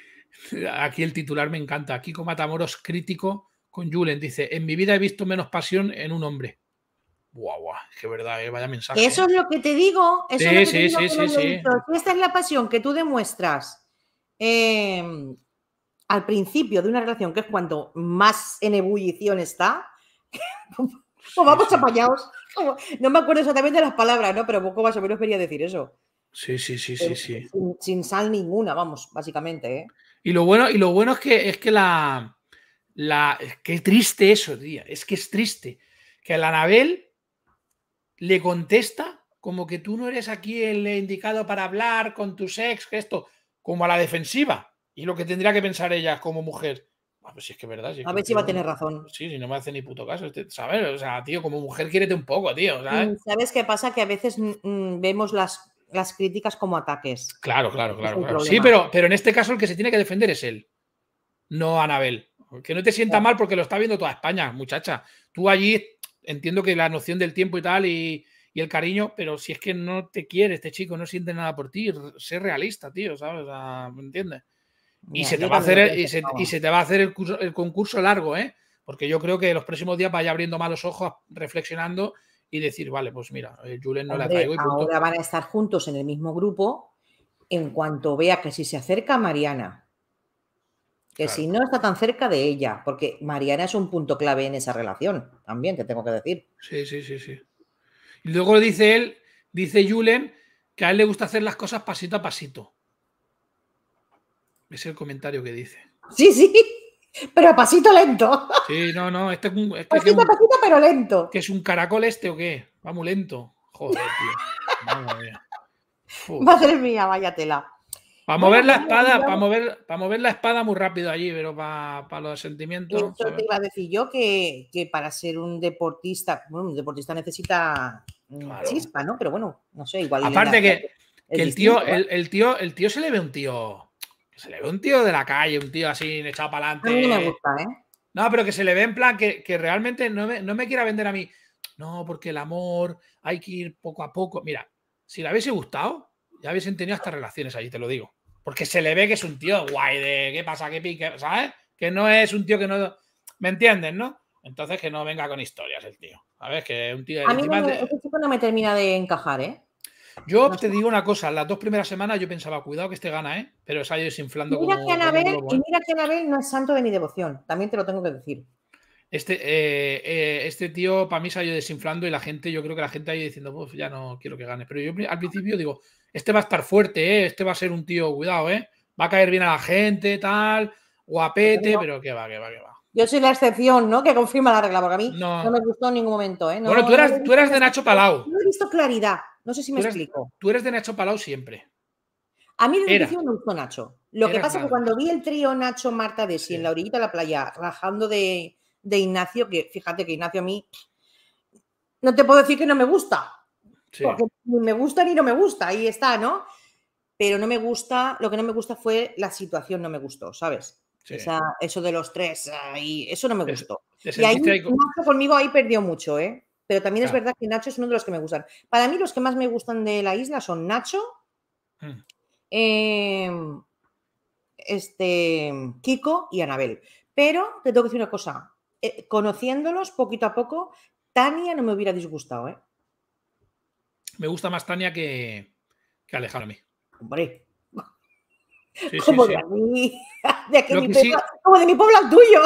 aquí el titular me encanta. aquí Kiko Matamoros crítico con Julen. Dice: En mi vida he visto menos pasión en un hombre. Guau, guau, qué verdad, eh, vaya mensaje. Eh. Eso es lo que te digo. es sí, sí, Esta es la pasión que tú demuestras em, al principio de una relación, que es cuando más en ebullición está. o vamos apañados. No me acuerdo exactamente las palabras, ¿no? Pero poco más o menos quería decir eso. Sí, sí, sí, sí, sí. Sin, sal ninguna, vamos, básicamente. ¿eh? Y lo bueno, y lo bueno es que es que la, la qué triste eso, tío. Es que es triste que a la Anabel le contesta como que tú no eres aquí el indicado para hablar con tu sex, que esto, como a la defensiva. Y lo que tendría que pensar ella como mujer. vamos ah, pues si es que es verdad. a ver si va a tener razón. Sí, si no me hace ni puto caso. Este, ¿Sabes? O sea, tío, como mujer, quiérete un poco, tío. ¿Sabes, mm, qué pasa? Que a veces mm, mm, vemos las las críticas como ataques. Claro, claro, claro. Sí, pero, pero en este caso el que se tiene que defender es él, no Anabel. Que no te sienta mal porque lo está viendo toda España, muchacha. Tú allí entiendo que la noción del tiempo y tal y, el cariño, pero si es que no te quiere este chico, no siente nada por ti, sé realista, tío, ¿sabes? Y, se te va a hacer y, se, te va a hacer el, el concurso largo, ¿eh? Porque yo creo que los próximos días vaya abriendo más los ojos, reflexionando y decir, vale, pues mira, eh, Julen no la traigo. Ahora van a estar juntos en el mismo grupo en cuanto vea que si se acerca a Mariana, que si no está tan cerca de ella, porque Mariana es un punto clave en esa relación, también te tengo que decir. Sí, sí, sí, sí. Y luego dice él, dice Julen, que a él le gusta hacer las cosas pasito a pasito. Es el comentario que dice. Sí, sí. Pero a pasito lento. Sí, no, no. Este es este un, pasito, pero lento. ¿Que es un caracol este o qué? Va muy lento. Joder, tío. Madre, mía. Madre vaya tela. Para mover la espada, para mover, para mover la espada muy rápido allí, pero para, los sentimientos. Yo te iba a decir yo que, para ser un deportista, bueno, un deportista necesita mm, chispa, ¿no? Pero bueno, no sé, igual. Aparte que, el, tío, tío, el tío se le ve un tío que se le ve un tío de la calle, un tío así echado para adelante. A mí me gusta, ¿eh? No, pero que se le ve en plan que, realmente no me, quiera vender a mí. No, porque el amor hay que ir poco a poco. Mira, si le hubiese gustado, ya hubiesen tenido estas relaciones allí, te lo digo. Porque se le ve que es un tío guay de qué pasa, qué pique, ¿sabes? Que no es un tío que no. ¿Me entiendes, no? Entonces que no venga con historias el tío. A ver, que un tío. A mí chico no me termina de encajar, ¿eh? Yo te digo una cosa, las dos primeras semanas yo pensaba, cuidado que este gana, ¿eh? Pero se ha ido desinflando. Mira que Anabel, y ¿eh? mira que Anabel no es santo de mi devoción, también te lo tengo que decir. Este, eh, eh, este tío para mí se ha ido desinflando y la gente, yo creo que la gente ahí diciendo, pues ya no quiero que gane. Pero yo al principio digo, este va a estar fuerte, este va a ser un tío, cuidado, ¿eh? va a caer bien a la gente, tal, guapete, pero que va, que va, que va. Yo soy la excepción, ¿no? Que confirma la regla, porque a mí no, me gustó en ningún momento. ¿eh? No, bueno, tú eras, tú eras de Nacho Palau. No he visto claridad. No sé si me explico. Tú eres de Nacho Palau siempre. A mí de el me gustó Nacho. Lo que pasa es que cuando vi el trío Nacho Marta de en la orillita de la playa, rajando de, Ignacio, que fíjate que Ignacio a mí no te puedo decir que no me gusta. Porque ni me gusta ni no me gusta, ahí está, ¿no? Pero no me gusta, lo que no me gusta fue la situación, no me gustó, ¿sabes? Esa, eso de los tres, ahí, eso no me gustó. y ahí, conmigo ahí perdió mucho, ¿eh? Pero también es verdad que Nacho es uno de los que me gustan. Para mí, los que más me gustan de la isla son Nacho, hmm. em, este, Kiko y Anabel. Pero te tengo que decir una cosa. Eh, conociéndolos poquito a poco, Tania no me hubiera disgustado, ¿eh? Me gusta más Tania que, que Alejandro a mí. Hombre. de mi pueblo, al tuyo.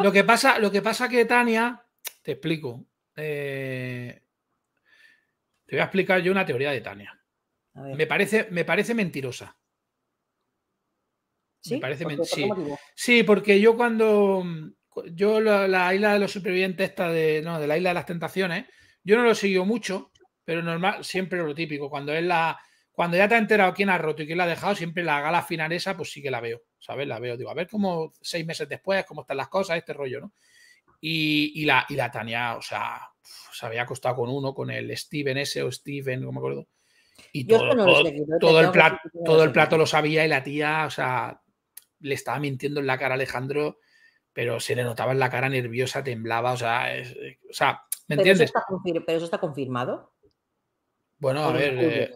Lo que pasa, lo que pasa que Tania, te explico, eh, te voy a explicar yo una teoría de Tania. Me parece, me parece mentirosa. ¿Sí? Me parece sí. porque yo cuando. Yo la, isla de los supervivientes, esta de. la isla de las tentaciones, yo no lo siguió mucho, pero normal, siempre lo típico. Cuando es la. Cuando ya te ha enterado quién ha roto y quién la ha dejado, siempre la gala final esa, pues sí que la veo. ¿Sabes? La veo. Digo, a ver cómo seis meses después, cómo están las cosas, este rollo, ¿no? Y, la, y la Tania, o sea, se había acostado con uno, con el Steven ese o Steven, no me acuerdo. Y todo, el plato, todo el plato lo sabía y la tía, o sea, le estaba mintiendo en la cara a Alejandro, pero se le notaba en la cara nerviosa, temblaba, o sea, eh, o sea ¿me entiendes? está pero eso está confirmado. Bueno, a ver, eh,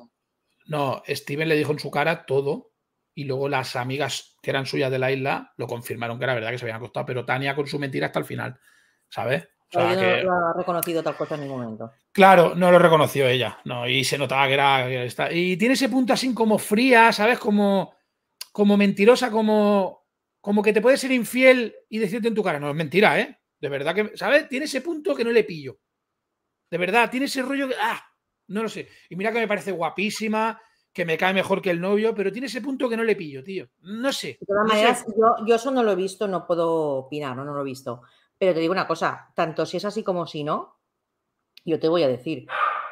no, Steven le dijo en su cara todo, y luego las amigas que eran suyas de la isla lo confirmaron que era verdad que se habían acostado, pero Tania con su mentira hasta el final, ¿sabes? no lo ha reconocido tal cosa en ningún momento. Claro, no lo reconoció ella, no, y se notaba que era... Y tiene ese punto así como fría, ¿sabes? Como, como mentirosa, como, como que te puede ser infiel y decirte en tu cara, no es mentira, ¿eh? De verdad que, ¿sabes? Tiene ese punto que no le pillo. De verdad, tiene ese rollo que... ¡Ah! No lo sé. Y mira que me parece guapísima, que me cae mejor que el novio, pero tiene ese punto que no le pillo, tío. No sé. De todas Yo, eso no lo he visto, no puedo opinar, no, lo he visto. Pero te digo una cosa, tanto si es así como si no, yo te voy a decir.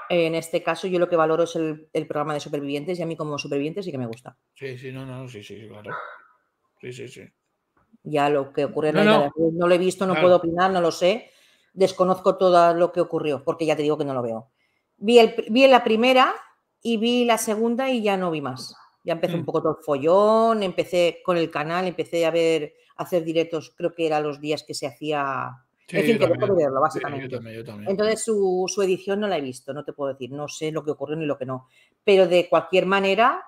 En este caso, yo lo que valoro es el, programa de supervivientes y a mí como superviviente sí que me gusta. Sí, sí, no, no, sí, sí, claro. Sí, sí, sí. Ya lo que ocurre no, lo he visto, no puedo opinar, no lo sé. Desconozco todo lo que ocurrió, porque ya te digo que no lo veo. Vi, el, la primera, y vi la segunda y ya no vi más. Ya empecé un mm. poco todo el follón, empecé con el canal, empecé a ver, hacer directos, creo que eran los días que se hacía. básicamente. yo también, Entonces, su, su, edición no la he visto, no te puedo decir, no sé lo que ocurrió ni lo que no. Pero de cualquier manera,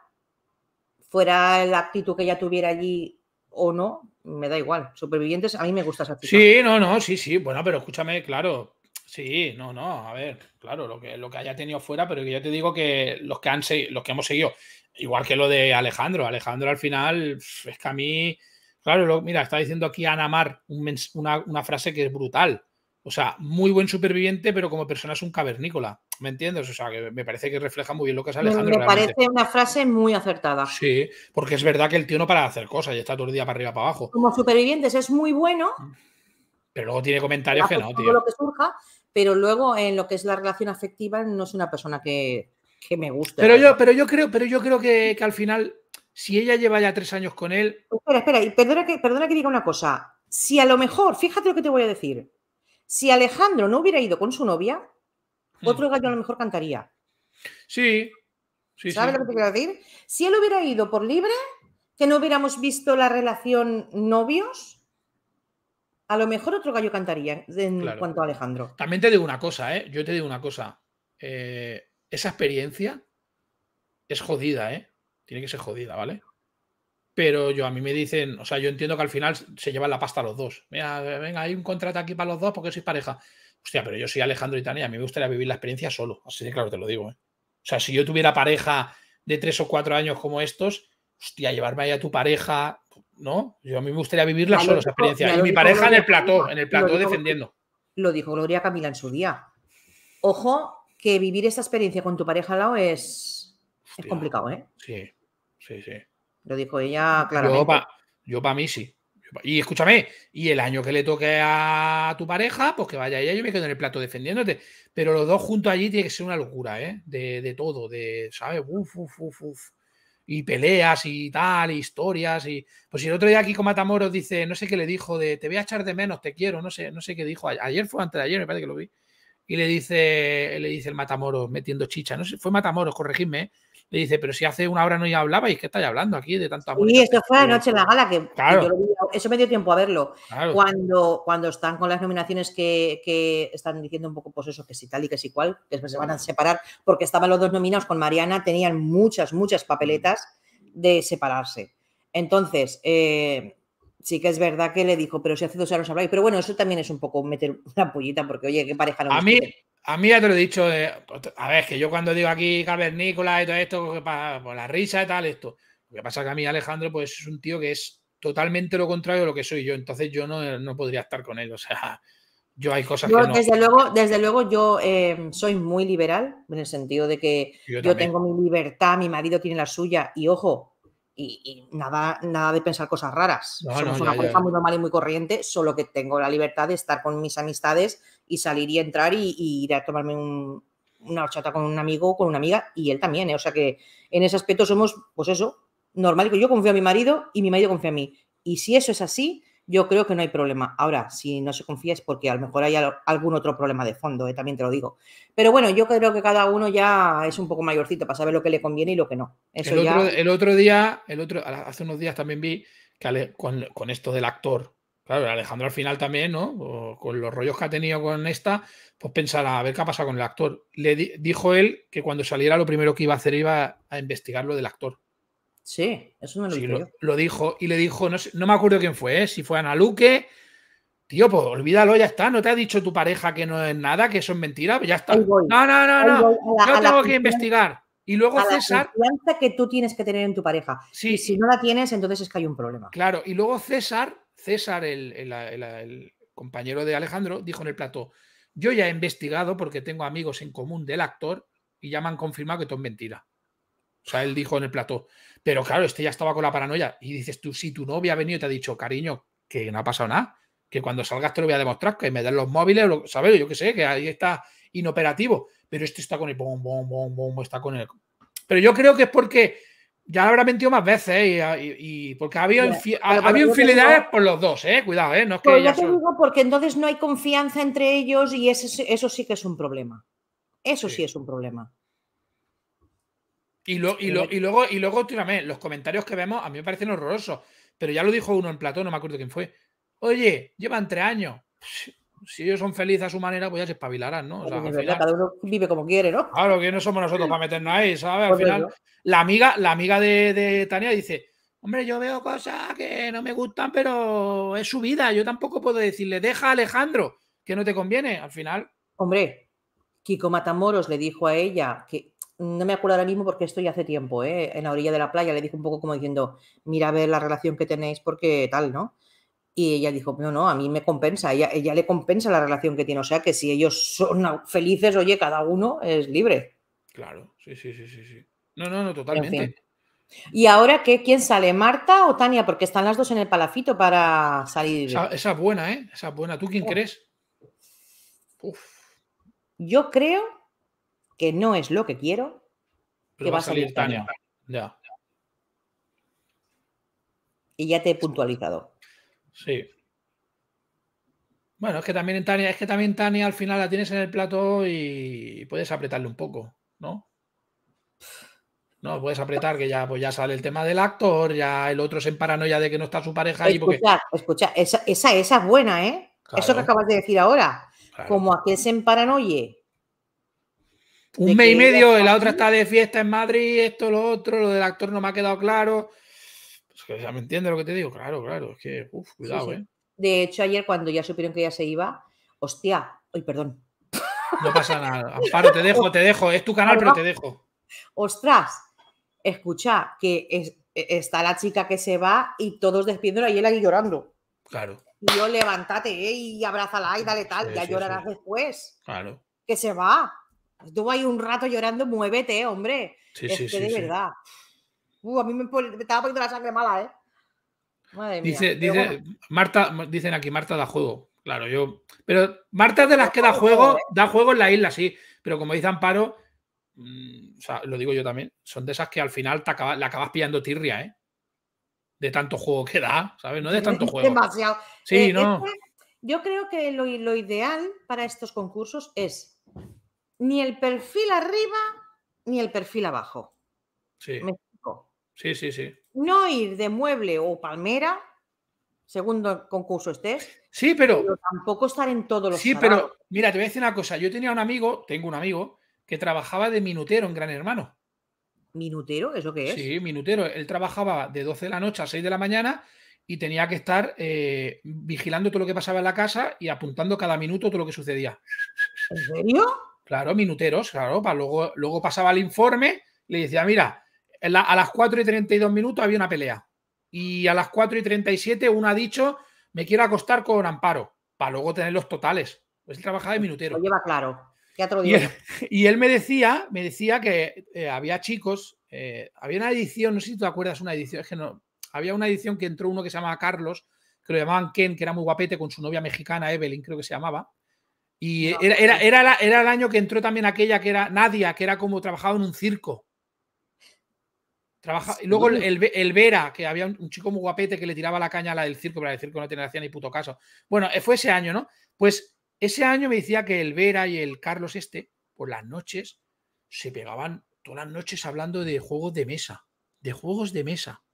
fuera la actitud que ella tuviera allí o no, me da igual. Supervivientes, a mí me gusta esa actitud. Sí, no, no, sí, sí. Bueno, pero escúchame, claro, Sí, no, no, a ver, claro, lo que, lo que haya tenido fuera, pero que yo te digo que los que, han, los que hemos seguido, igual que lo de Alejandro, Alejandro al final, es que a mí, claro, lo, mira, está diciendo aquí Ana Mar una, frase que es brutal, o sea, muy buen superviviente, pero como persona es un cavernícola, ¿me entiendes? O sea, que me parece que refleja muy bien lo que es Alejandro. Me, parece una frase muy acertada. Sí, porque es verdad que el tío no para de hacer cosas y está todo el día para arriba, para abajo. Como supervivientes es muy bueno. Pero luego tiene comentarios que no, tío pero luego en lo que es la relación afectiva no es una persona que, me gusta. Pero yo, pero yo creo, pero yo creo que, al final, si ella lleva ya tres años con él. Espera, espera, y perdona que, perdona que diga una cosa. Si a lo mejor, fíjate lo que te voy a decir. Si Alejandro no hubiera ido con su novia, hmm. otro gallo a lo mejor cantaría. Sí. sí ¿Sabes lo que te quiero decir? Si él hubiera ido por libre, que no hubiéramos visto la relación novios, a lo mejor otro gallo cantaría en cuanto a Alejandro. También te digo una cosa, ¿eh? Yo te digo una cosa. Eh, esa experiencia es jodida, ¿eh? Tiene que ser jodida, ¿vale? Pero yo a mí me dicen, o sea, yo entiendo que al final se llevan la pasta los dos. Mira, venga, hay un contrato aquí para los dos porque sois pareja. Hostia, pero yo soy Alejandro y Tania, a mí me gustaría vivir la experiencia solo. Así de claro te lo digo, ¿eh? O sea, si yo tuviera pareja de tres o cuatro años como estos, hostia, llevarme ahí a tu pareja, ¿no? Yo a mí me gustaría vivir la sola experiencia. Y mi pareja en el plató, en el plató defendiendo. Lo dijo Gloria Camila en su día. Ojo, que vivir esa experiencia con tu pareja al lado es, complicado, ¿eh? Sí, sí, sí. Lo dijo ella claramente. Yo para mí sí. Y escúchame, y el año que le toque a tu pareja, pues que vaya ella, yo me quedo en el plato defendiéndote. Pero los dos juntos allí tiene que ser una locura, ¿eh? De, de todo, de, ¿sabes? Uf, uf, uf, uf y peleas y tal, y historias. Y... Pues si el otro día aquí con Matamoros dice, no sé qué le dijo, de te voy a echar de menos, te quiero, no sé, no sé qué dijo. Ayer fue antes de ayer, me parece que lo vi. Y le dice, le dice el Matamoros metiendo chicha. No sé, fue Matamoros, corregidme, ¿eh? le dice, pero si hace una hora no ya hablabais, ¿qué estáis hablando aquí de tanta amor? Y esto fue anoche en la gala, que, yo lo vi, eso me dio tiempo a verlo. Cuando, cuando están con las nominaciones que, están diciendo un poco, pues eso, que si tal y que si cual, que se van a separar, porque estaban los dos nominados con Mariana, tenían muchas, muchas papeletas mm. de separarse. Entonces, eh, sí que es verdad que le dijo, pero si hace dos años habláis, pero bueno, eso también es un poco meter una pollita, porque oye, qué pareja no A mí, a mí ya te lo he dicho, eh, pues, a ver, que yo cuando digo aquí Nicolás y todo esto, por pues, pues, la risa y tal, esto. Lo que pasa es que a mí Alejandro, pues es un tío que es totalmente lo contrario de lo que soy yo, entonces yo no, eh, no podría estar con él, o sea, yo hay cosas que no. Desde luego, desde luego yo em, soy muy liberal, en el sentido de que yo, tengo mi libertad, mi marido tiene la suya, y ojo, y, nada, nada de pensar cosas raras. Somos una pareja muy normal y muy corriente, solo que tengo la libertad de estar con mis amistades y salir y entrar y, ir a tomarme una horchata con un amigo, con una amiga y él también. ¿eh? O sea que en ese aspecto somos, pues eso, normal. Yo confío en mi marido y mi marido confía en mí. Y si eso es así, yo creo que no hay problema. Ahora, si no se confía es porque a lo mejor hay algún otro problema de fondo, ¿eh? también te lo digo. Pero bueno, yo creo que cada uno ya es un poco mayorcito para saber lo que le conviene y lo que no. el, otro, día, el otro, hace unos días también vi que con esto del actor Claro, Alejandro al final también, ¿no? con los rollos que ha tenido con esta, pues pensará, a ver qué ha pasado con el actor. Le dijo él que cuando saliera lo primero que iba a hacer iba a investigar lo del actor. Sí, eso me lo, dijo lo, dijo y le dijo, no, me acuerdo quién fue, ¿eh? si fue Ana Luque. Tío, pues olvídalo, ya está. ¿No te ha dicho tu pareja que no es nada, que eso es mentira? Pues ya está. No, no, no, no. Yo tengo que investigar. Y luego César. La confianza que tú tienes que tener en tu pareja. Y si no la tienes, entonces es que hay un problema. Claro, y luego César, César, el, compañero de Alejandro, dijo en el plató: Yo ya he investigado porque tengo amigos en común del actor y ya me han confirmado que todo es mentira. O sea, él dijo en el plató. Pero claro, este ya estaba con la paranoia. Y dices tú, si tu novia ha venido y te ha dicho, cariño, que no ha pasado nada, que cuando salgas te lo voy a demostrar, que me den los móviles, ¿sabes? Yo qué sé, que ahí está inoperativo pero este está con el bom, está con el. Pero yo creo que es porque ya lo habrá mentido más veces ¿eh? y, porque había, ha, habido infidelidades por los dos, ¿eh? Cuidado, ¿eh? No es que pero yo te digo porque entonces no hay confianza entre ellos y eso sí que es un problema. Eso sí, es un problema. Y, eh. y, luego, y luego, tírame, los comentarios que vemos a mí me parecen horrorosos. Pero ya lo dijo uno en Platón, no me acuerdo quién fue. Oye, llevan tres años si ellos son felices a su manera, pues ya se espabilarán, ¿no? O sea, pues Cada uno vive como quiere, ¿no? Claro, que no somos nosotros para meternos ahí, ¿sabes? Al pues final, la amiga, la amiga de, Tania dice, hombre, yo veo cosas que no me gustan, pero es su vida, yo tampoco puedo decirle, deja a Alejandro, que no te conviene, al final. Hombre, Kiko Matamoros le dijo a ella que, no me acuerdo ahora mismo porque estoy hace tiempo, ¿eh? en la orilla de la playa, le dijo un poco como diciendo, mira a ver la relación que tenéis porque tal, ¿no? Y ella dijo, no, no, a mí me compensa, ella, ella le compensa la relación que tiene. O sea que si ellos son felices, oye, cada uno es libre. Claro, sí, sí, sí, sí. sí. No, no, no, totalmente. ¿Y ahora qué? ¿Quién sale? ¿Marta o Tania? Porque están las dos en el palafito para salir. Esa, es buena, ¿eh? Esa es buena. ¿Tú quién oh. crees? Yo creo que no es lo que quiero. Pero que va, a salir, Tania. Tania. Ya. Y ya te he puntualizado. Sí. Bueno, es que también Tania, es que también Tania al final la tienes en el plato y puedes apretarle un poco, ¿no? No, puedes apretar que ya, pues ya sale el tema del actor, ya el otro se en paranoia de que no está su pareja ahí. Escucha, esa, esa, es buena, ¿eh? Eso que acabas de decir ahora. como Como que se emparanoie. Un mes y medio, la otra está de fiesta en Madrid, esto, lo otro, lo del actor no me ha quedado claro. Pues, ¿Me entiendes lo que te digo? Claro, claro, es que, uff, cuidado, ¿eh? De hecho, ayer cuando ya supieron que ya se iba, hostia, hoy perdón. No pasa nada. Amparo, te dejo, te dejo. Es tu canal, pero te dejo. Ostras, escucha, que es, e, está la chica que se va y todos despidiéndola y él ahí llorando. Claro. Y yo levántate eh, y abrázala y dale tal, ya llorarás después. Claro. Que se va. Tú ahí un rato llorando, muévete, hombre. es que de verdad. Uh, a mí me, estaba poniendo la sangre mala, ¿eh? Madre mía. Dice, Marta, dicen aquí, Marta da juego. Claro, yo. Pero Marta es de las que da juego, ¿eh? da juego en la isla, sí. Pero como dice Amparo, mm, o sea, lo digo yo también, son de esas que al final te acabas, la acabas pillando tirria, ¿eh? De tanto juego que da, ¿sabes? No de tanto juego. Demasiado. Sí, eh, no. yo creo que lo, ideal para estos concursos es ni el perfil arriba ni el perfil abajo. Sí. Sí, sí, sí. No ir de mueble o palmera, segundo concurso estés. Sí, pero, tampoco estar en todos los. Sí, pero mira, te voy a decir una cosa. Yo tenía un amigo, tengo un amigo que trabajaba de minutero en Gran Hermano. ¿Minutero? ¿Eso qué es? Sí, minutero. Él trabajaba de 12 de la noche a 6 de la mañana y tenía que estar eh, vigilando todo lo que pasaba en la casa y apuntando cada minuto todo lo que sucedía. ¿En serio? Claro, minuteros, claro. Para luego, luego pasaba el informe, le decía, mira, a las 4 y 32 minutos había una pelea. Y a las 4 y 37 uno ha dicho, me quiero acostar con Amparo, para luego tener los totales. Pues él trabajaba de minutero. Lo lleva claro. Y, él, me decía, me decía que eh, había chicos, eh, había una edición, no sé si te acuerdas una edición, es que no, había una edición que entró uno que se llamaba Carlos, que lo llamaban Ken, que era muy guapete, con su novia mexicana, Evelyn, creo que se llamaba. Y era, era, era, era, el año que entró también aquella que era Nadia, que era como trabajaba en un circo. Trabaja, y luego el, Vera, que había un, chico muy guapete que le tiraba la caña a la del circo, para decir que no tenía ni puto caso. Bueno, eh, fue ese año, ¿no? Pues ese año me decía que el Vera y el Carlos este, por las noches, se pegaban todas las noches hablando de juegos de mesa, de juegos de mesa.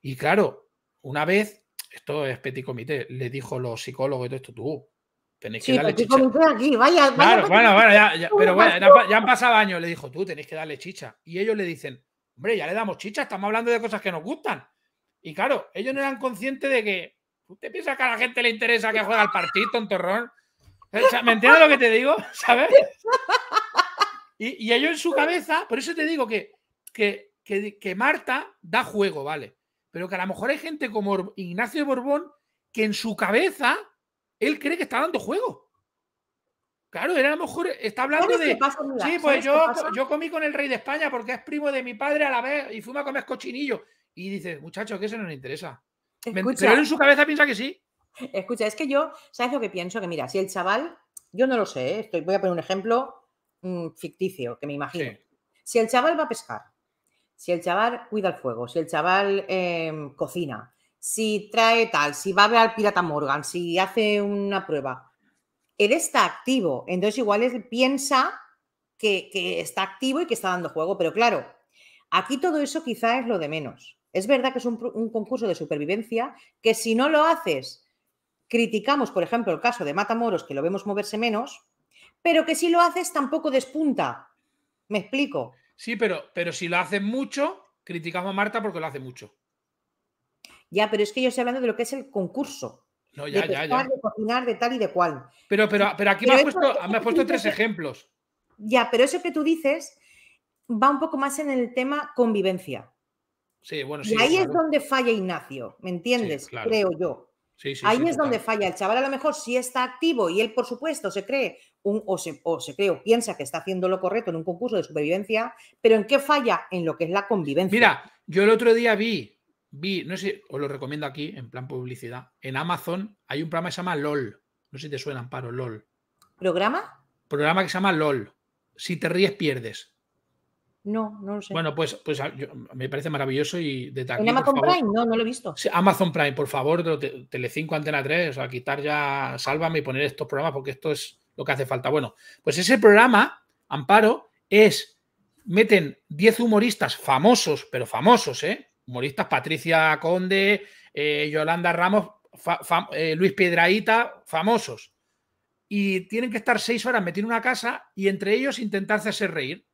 Y claro, una vez, esto es peticomité, comité, le dijo los psicólogos y todo esto, tú, tenéis que darle chicha. Aquí, vaya, bueno, bueno, ya, pero bueno, ya han pasado años, le dijo, tú tenéis que darle chicha. Y ellos le dicen, Hombre, ya le damos chicha, estamos hablando de cosas que nos gustan. Y claro, ellos no eran conscientes de que. ¿Usted piensa que a la gente le interesa que juegue al partido, tontorrón? ¿Me entiendes lo que te digo? ¿Sabes? Y, y ellos en su cabeza, por eso te digo que, que, que, Marta da juego, ¿vale? Pero que a lo mejor hay gente como Ignacio Borbón que en su cabeza él cree que está dando juego. Claro, era a lo mejor está hablando de. Sí, pues yo, yo comí con el rey de España porque es primo de mi padre a la vez y fuma, con comer cochinillo. Y dice, muchachos, que eso no nos interesa. Pero en su cabeza piensa que sí. Escucha, es que yo, ¿sabes lo que pienso? Que mira, si el chaval, yo no lo sé, ¿eh? estoy, voy a poner un ejemplo mm, ficticio que me imagino. Si el chaval va a pescar, si el chaval cuida el fuego, si el chaval em, cocina, si trae tal, si va a ver al pirata Morgan, si hace una prueba él está activo. Entonces, igual él piensa que, está activo y que está dando juego. Pero claro, aquí todo eso quizá es lo de menos. Es verdad que es un, concurso de supervivencia que si no lo haces, criticamos, por ejemplo, el caso de Matamoros, que lo vemos moverse menos, pero que si lo haces tampoco despunta. ¿Me explico? Sí, pero, pero si lo haces mucho, criticamos a Marta porque lo hace mucho. Ya, pero es que yo estoy hablando de lo que es el concurso de, de cocinar, de tal y de cual. Pero, pero, pero aquí me, ha puesto, tres ejemplos. Ya, pero eso que tú dices va un poco más en el tema convivencia. Sí, bueno, ahí es donde falla Ignacio, ¿me entiendes? Creo yo. Sí, ahí es donde falla. El chaval a lo mejor sí está activo y él, por supuesto, se cree un, o, se, o se cree o piensa que está haciendo lo correcto en un concurso de supervivencia, pero ¿en qué falla? En lo que es la convivencia. Mira, yo el otro día vi vi, no sé, os lo recomiendo aquí, en plan publicidad. En Amazon hay un programa que se llama LOL. No sé si te suena, Amparo, LOL. ¿Programa? Programa que se llama LOL. Si te ríes, pierdes. No, no lo sé. Bueno, pues, pues me parece maravilloso y de ¿En Amazon Prime? No, no lo he visto. Amazon Prime, por favor, te, Telecinco, Antena 3, o sea, quitar ya Sálvame y poner estos programas porque esto es lo que hace falta. Bueno, pues ese programa, Amparo, es, meten 10 humoristas famosos, pero famosos, ¿eh? humoristas, Patricia Conde, eh, Yolanda Ramos, eh, Luis Piedraíta, famosos. Y tienen que estar seis horas metidos en una casa y entre ellos intentar hacerse reír.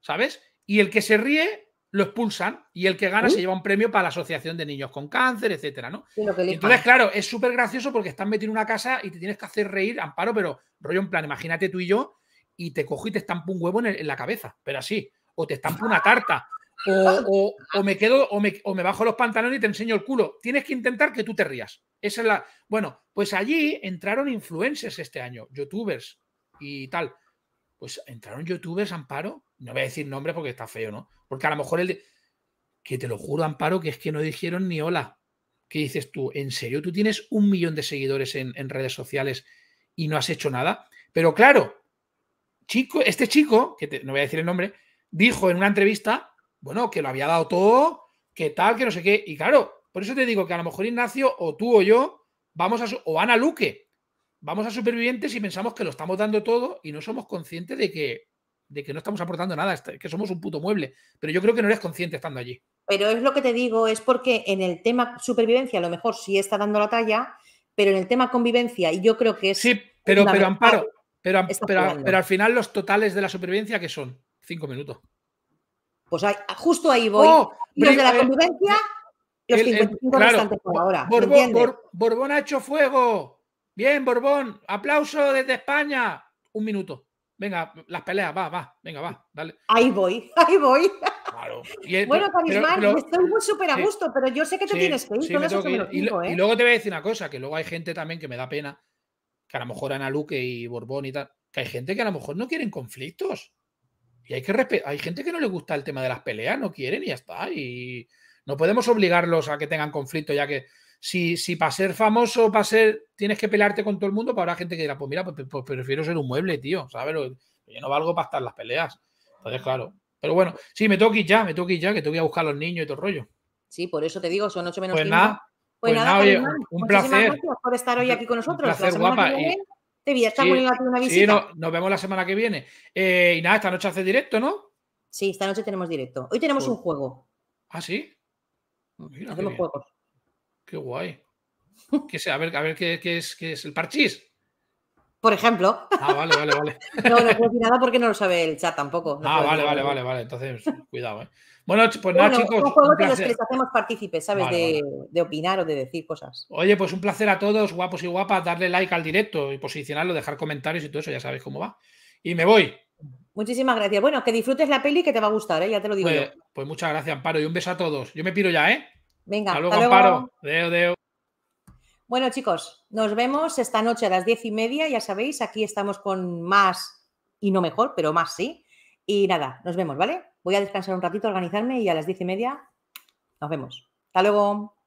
¿Sabes? Y el que se ríe lo expulsan y el que gana se lleva un premio para la Asociación de Niños con Cáncer, etcétera, ¿no? Entonces, claro, es súper gracioso porque estás metido en una casa y te tienes que hacer reír, Amparo, pero rollo en plan, imagínate tú y yo y te cojo y te estampo un huevo en, la cabeza, pero así, o te estampo una carta. Ah o, me quedo o me, bajo los pantalones y te enseño el culo. Tienes que intentar que tú te rías. Esa es la. Bueno, pues allí entraron influencers este año, youtubers y tal. Pues entraron youtubers, Amparo. No voy a decir nombres porque está feo, ¿no? Porque a lo mejor el Que te lo juro, Amparo, que es que no dijeron ni hola. ¿Qué dices tú? ¿En serio? ¿Tú tienes un millón de seguidores en, redes sociales y no has hecho nada? Pero claro, chico, este chico, que no voy a decir el nombre, dijo en una entrevista bueno, que lo había dado todo, que tal, que no sé qué. Y claro, por eso te digo que a lo mejor Ignacio o tú o yo vamos a, o Ana Luque, vamos a supervivientes y pensamos que lo estamos dando todo y no somos conscientes de que, de que no estamos aportando nada, este, que somos un puto mueble. Pero yo creo que no eres consciente estando allí. Pero es lo que te digo, es porque en el tema supervivencia a lo mejor sí está dando la talla, pero en el tema convivencia, y yo creo que es... Sí, pero, pero Amparo, pero, pero, pero al final los totales de la supervivencia que son cinco minutos. Pues justo ahí voy. Oh, los de la eh, convivencia, eh, los 55 restantes por ahora. Borbón, Borbón ha hecho fuego. Bien, Borbón. Aplauso desde España. Un minuto. Venga, las peleas, va, va, venga, va, dale. Ahí voy, ahí voy. Claro. bueno, Carismar, estoy muy súper a gusto, pero yo sé que te tienes que ir. y, ¿eh? luego te voy a decir una cosa, que luego hay gente también que me da pena, que a lo mejor Ana Luque y Borbón y tal, que hay gente que a lo mejor no quieren conflictos. Y hay que Hay gente que no le gusta el tema de las peleas, no quieren y ya está. Y no podemos obligarlos a que tengan conflicto, ya que si, para ser famoso, para ser, tienes que pelearte con todo el mundo, para pues habrá gente que dirá, pues mira, pues, pues, pues prefiero ser un mueble, tío, ¿sabes? Yo no valgo para estar en las peleas. Entonces, claro. Pero bueno, sí, me tengo ir ya, me tengo que ir ya, que te voy a buscar a los niños y todo el rollo. Sí, por eso te digo, son 8 menos pues Nada, pues, nada, un, placer. por estar hoy aquí con nosotros. guapa. Eh, sí, una visita. nos vemos la semana que viene. Eh, y nada, esta noche hace directo, ¿no? Sí, esta noche tenemos directo. Hoy tenemos un pues, juego. ¿Ah, sí? Hacemos juegos. Qué guay. ¿Qué sea A ver, a ver ¿qué, es, qué es el parchís por ejemplo. Ah, vale, vale, vale. no, no puedo porque no lo sabe el chat tampoco. ah, vale, vale, vale, vale. Entonces, cuidado, ¿eh? Bueno, pues nada, chicos. Un los que les hacemos partícipes, ¿sabes? de, opinar o de decir cosas. Oye, pues un placer a todos, guapos y guapas, darle like al directo y posicionarlo, dejar comentarios y todo eso, ya sabéis cómo va. Y me voy. Muchísimas gracias. Bueno, que disfrutes la peli que te va a gustar, ¿eh? ya te lo digo. Pues, yo. pues muchas gracias, Amparo, y un beso a todos. Yo me piro ya, ¿eh? Venga, luego, Amparo. Deo, deo. Bueno, chicos, nos vemos esta noche a las diez y media. Ya sabéis, aquí estamos con más y no mejor, pero más sí. Y nada, nos vemos, ¿vale? Voy a descansar un ratito, organizarme y a las diez y media nos vemos. Hasta luego.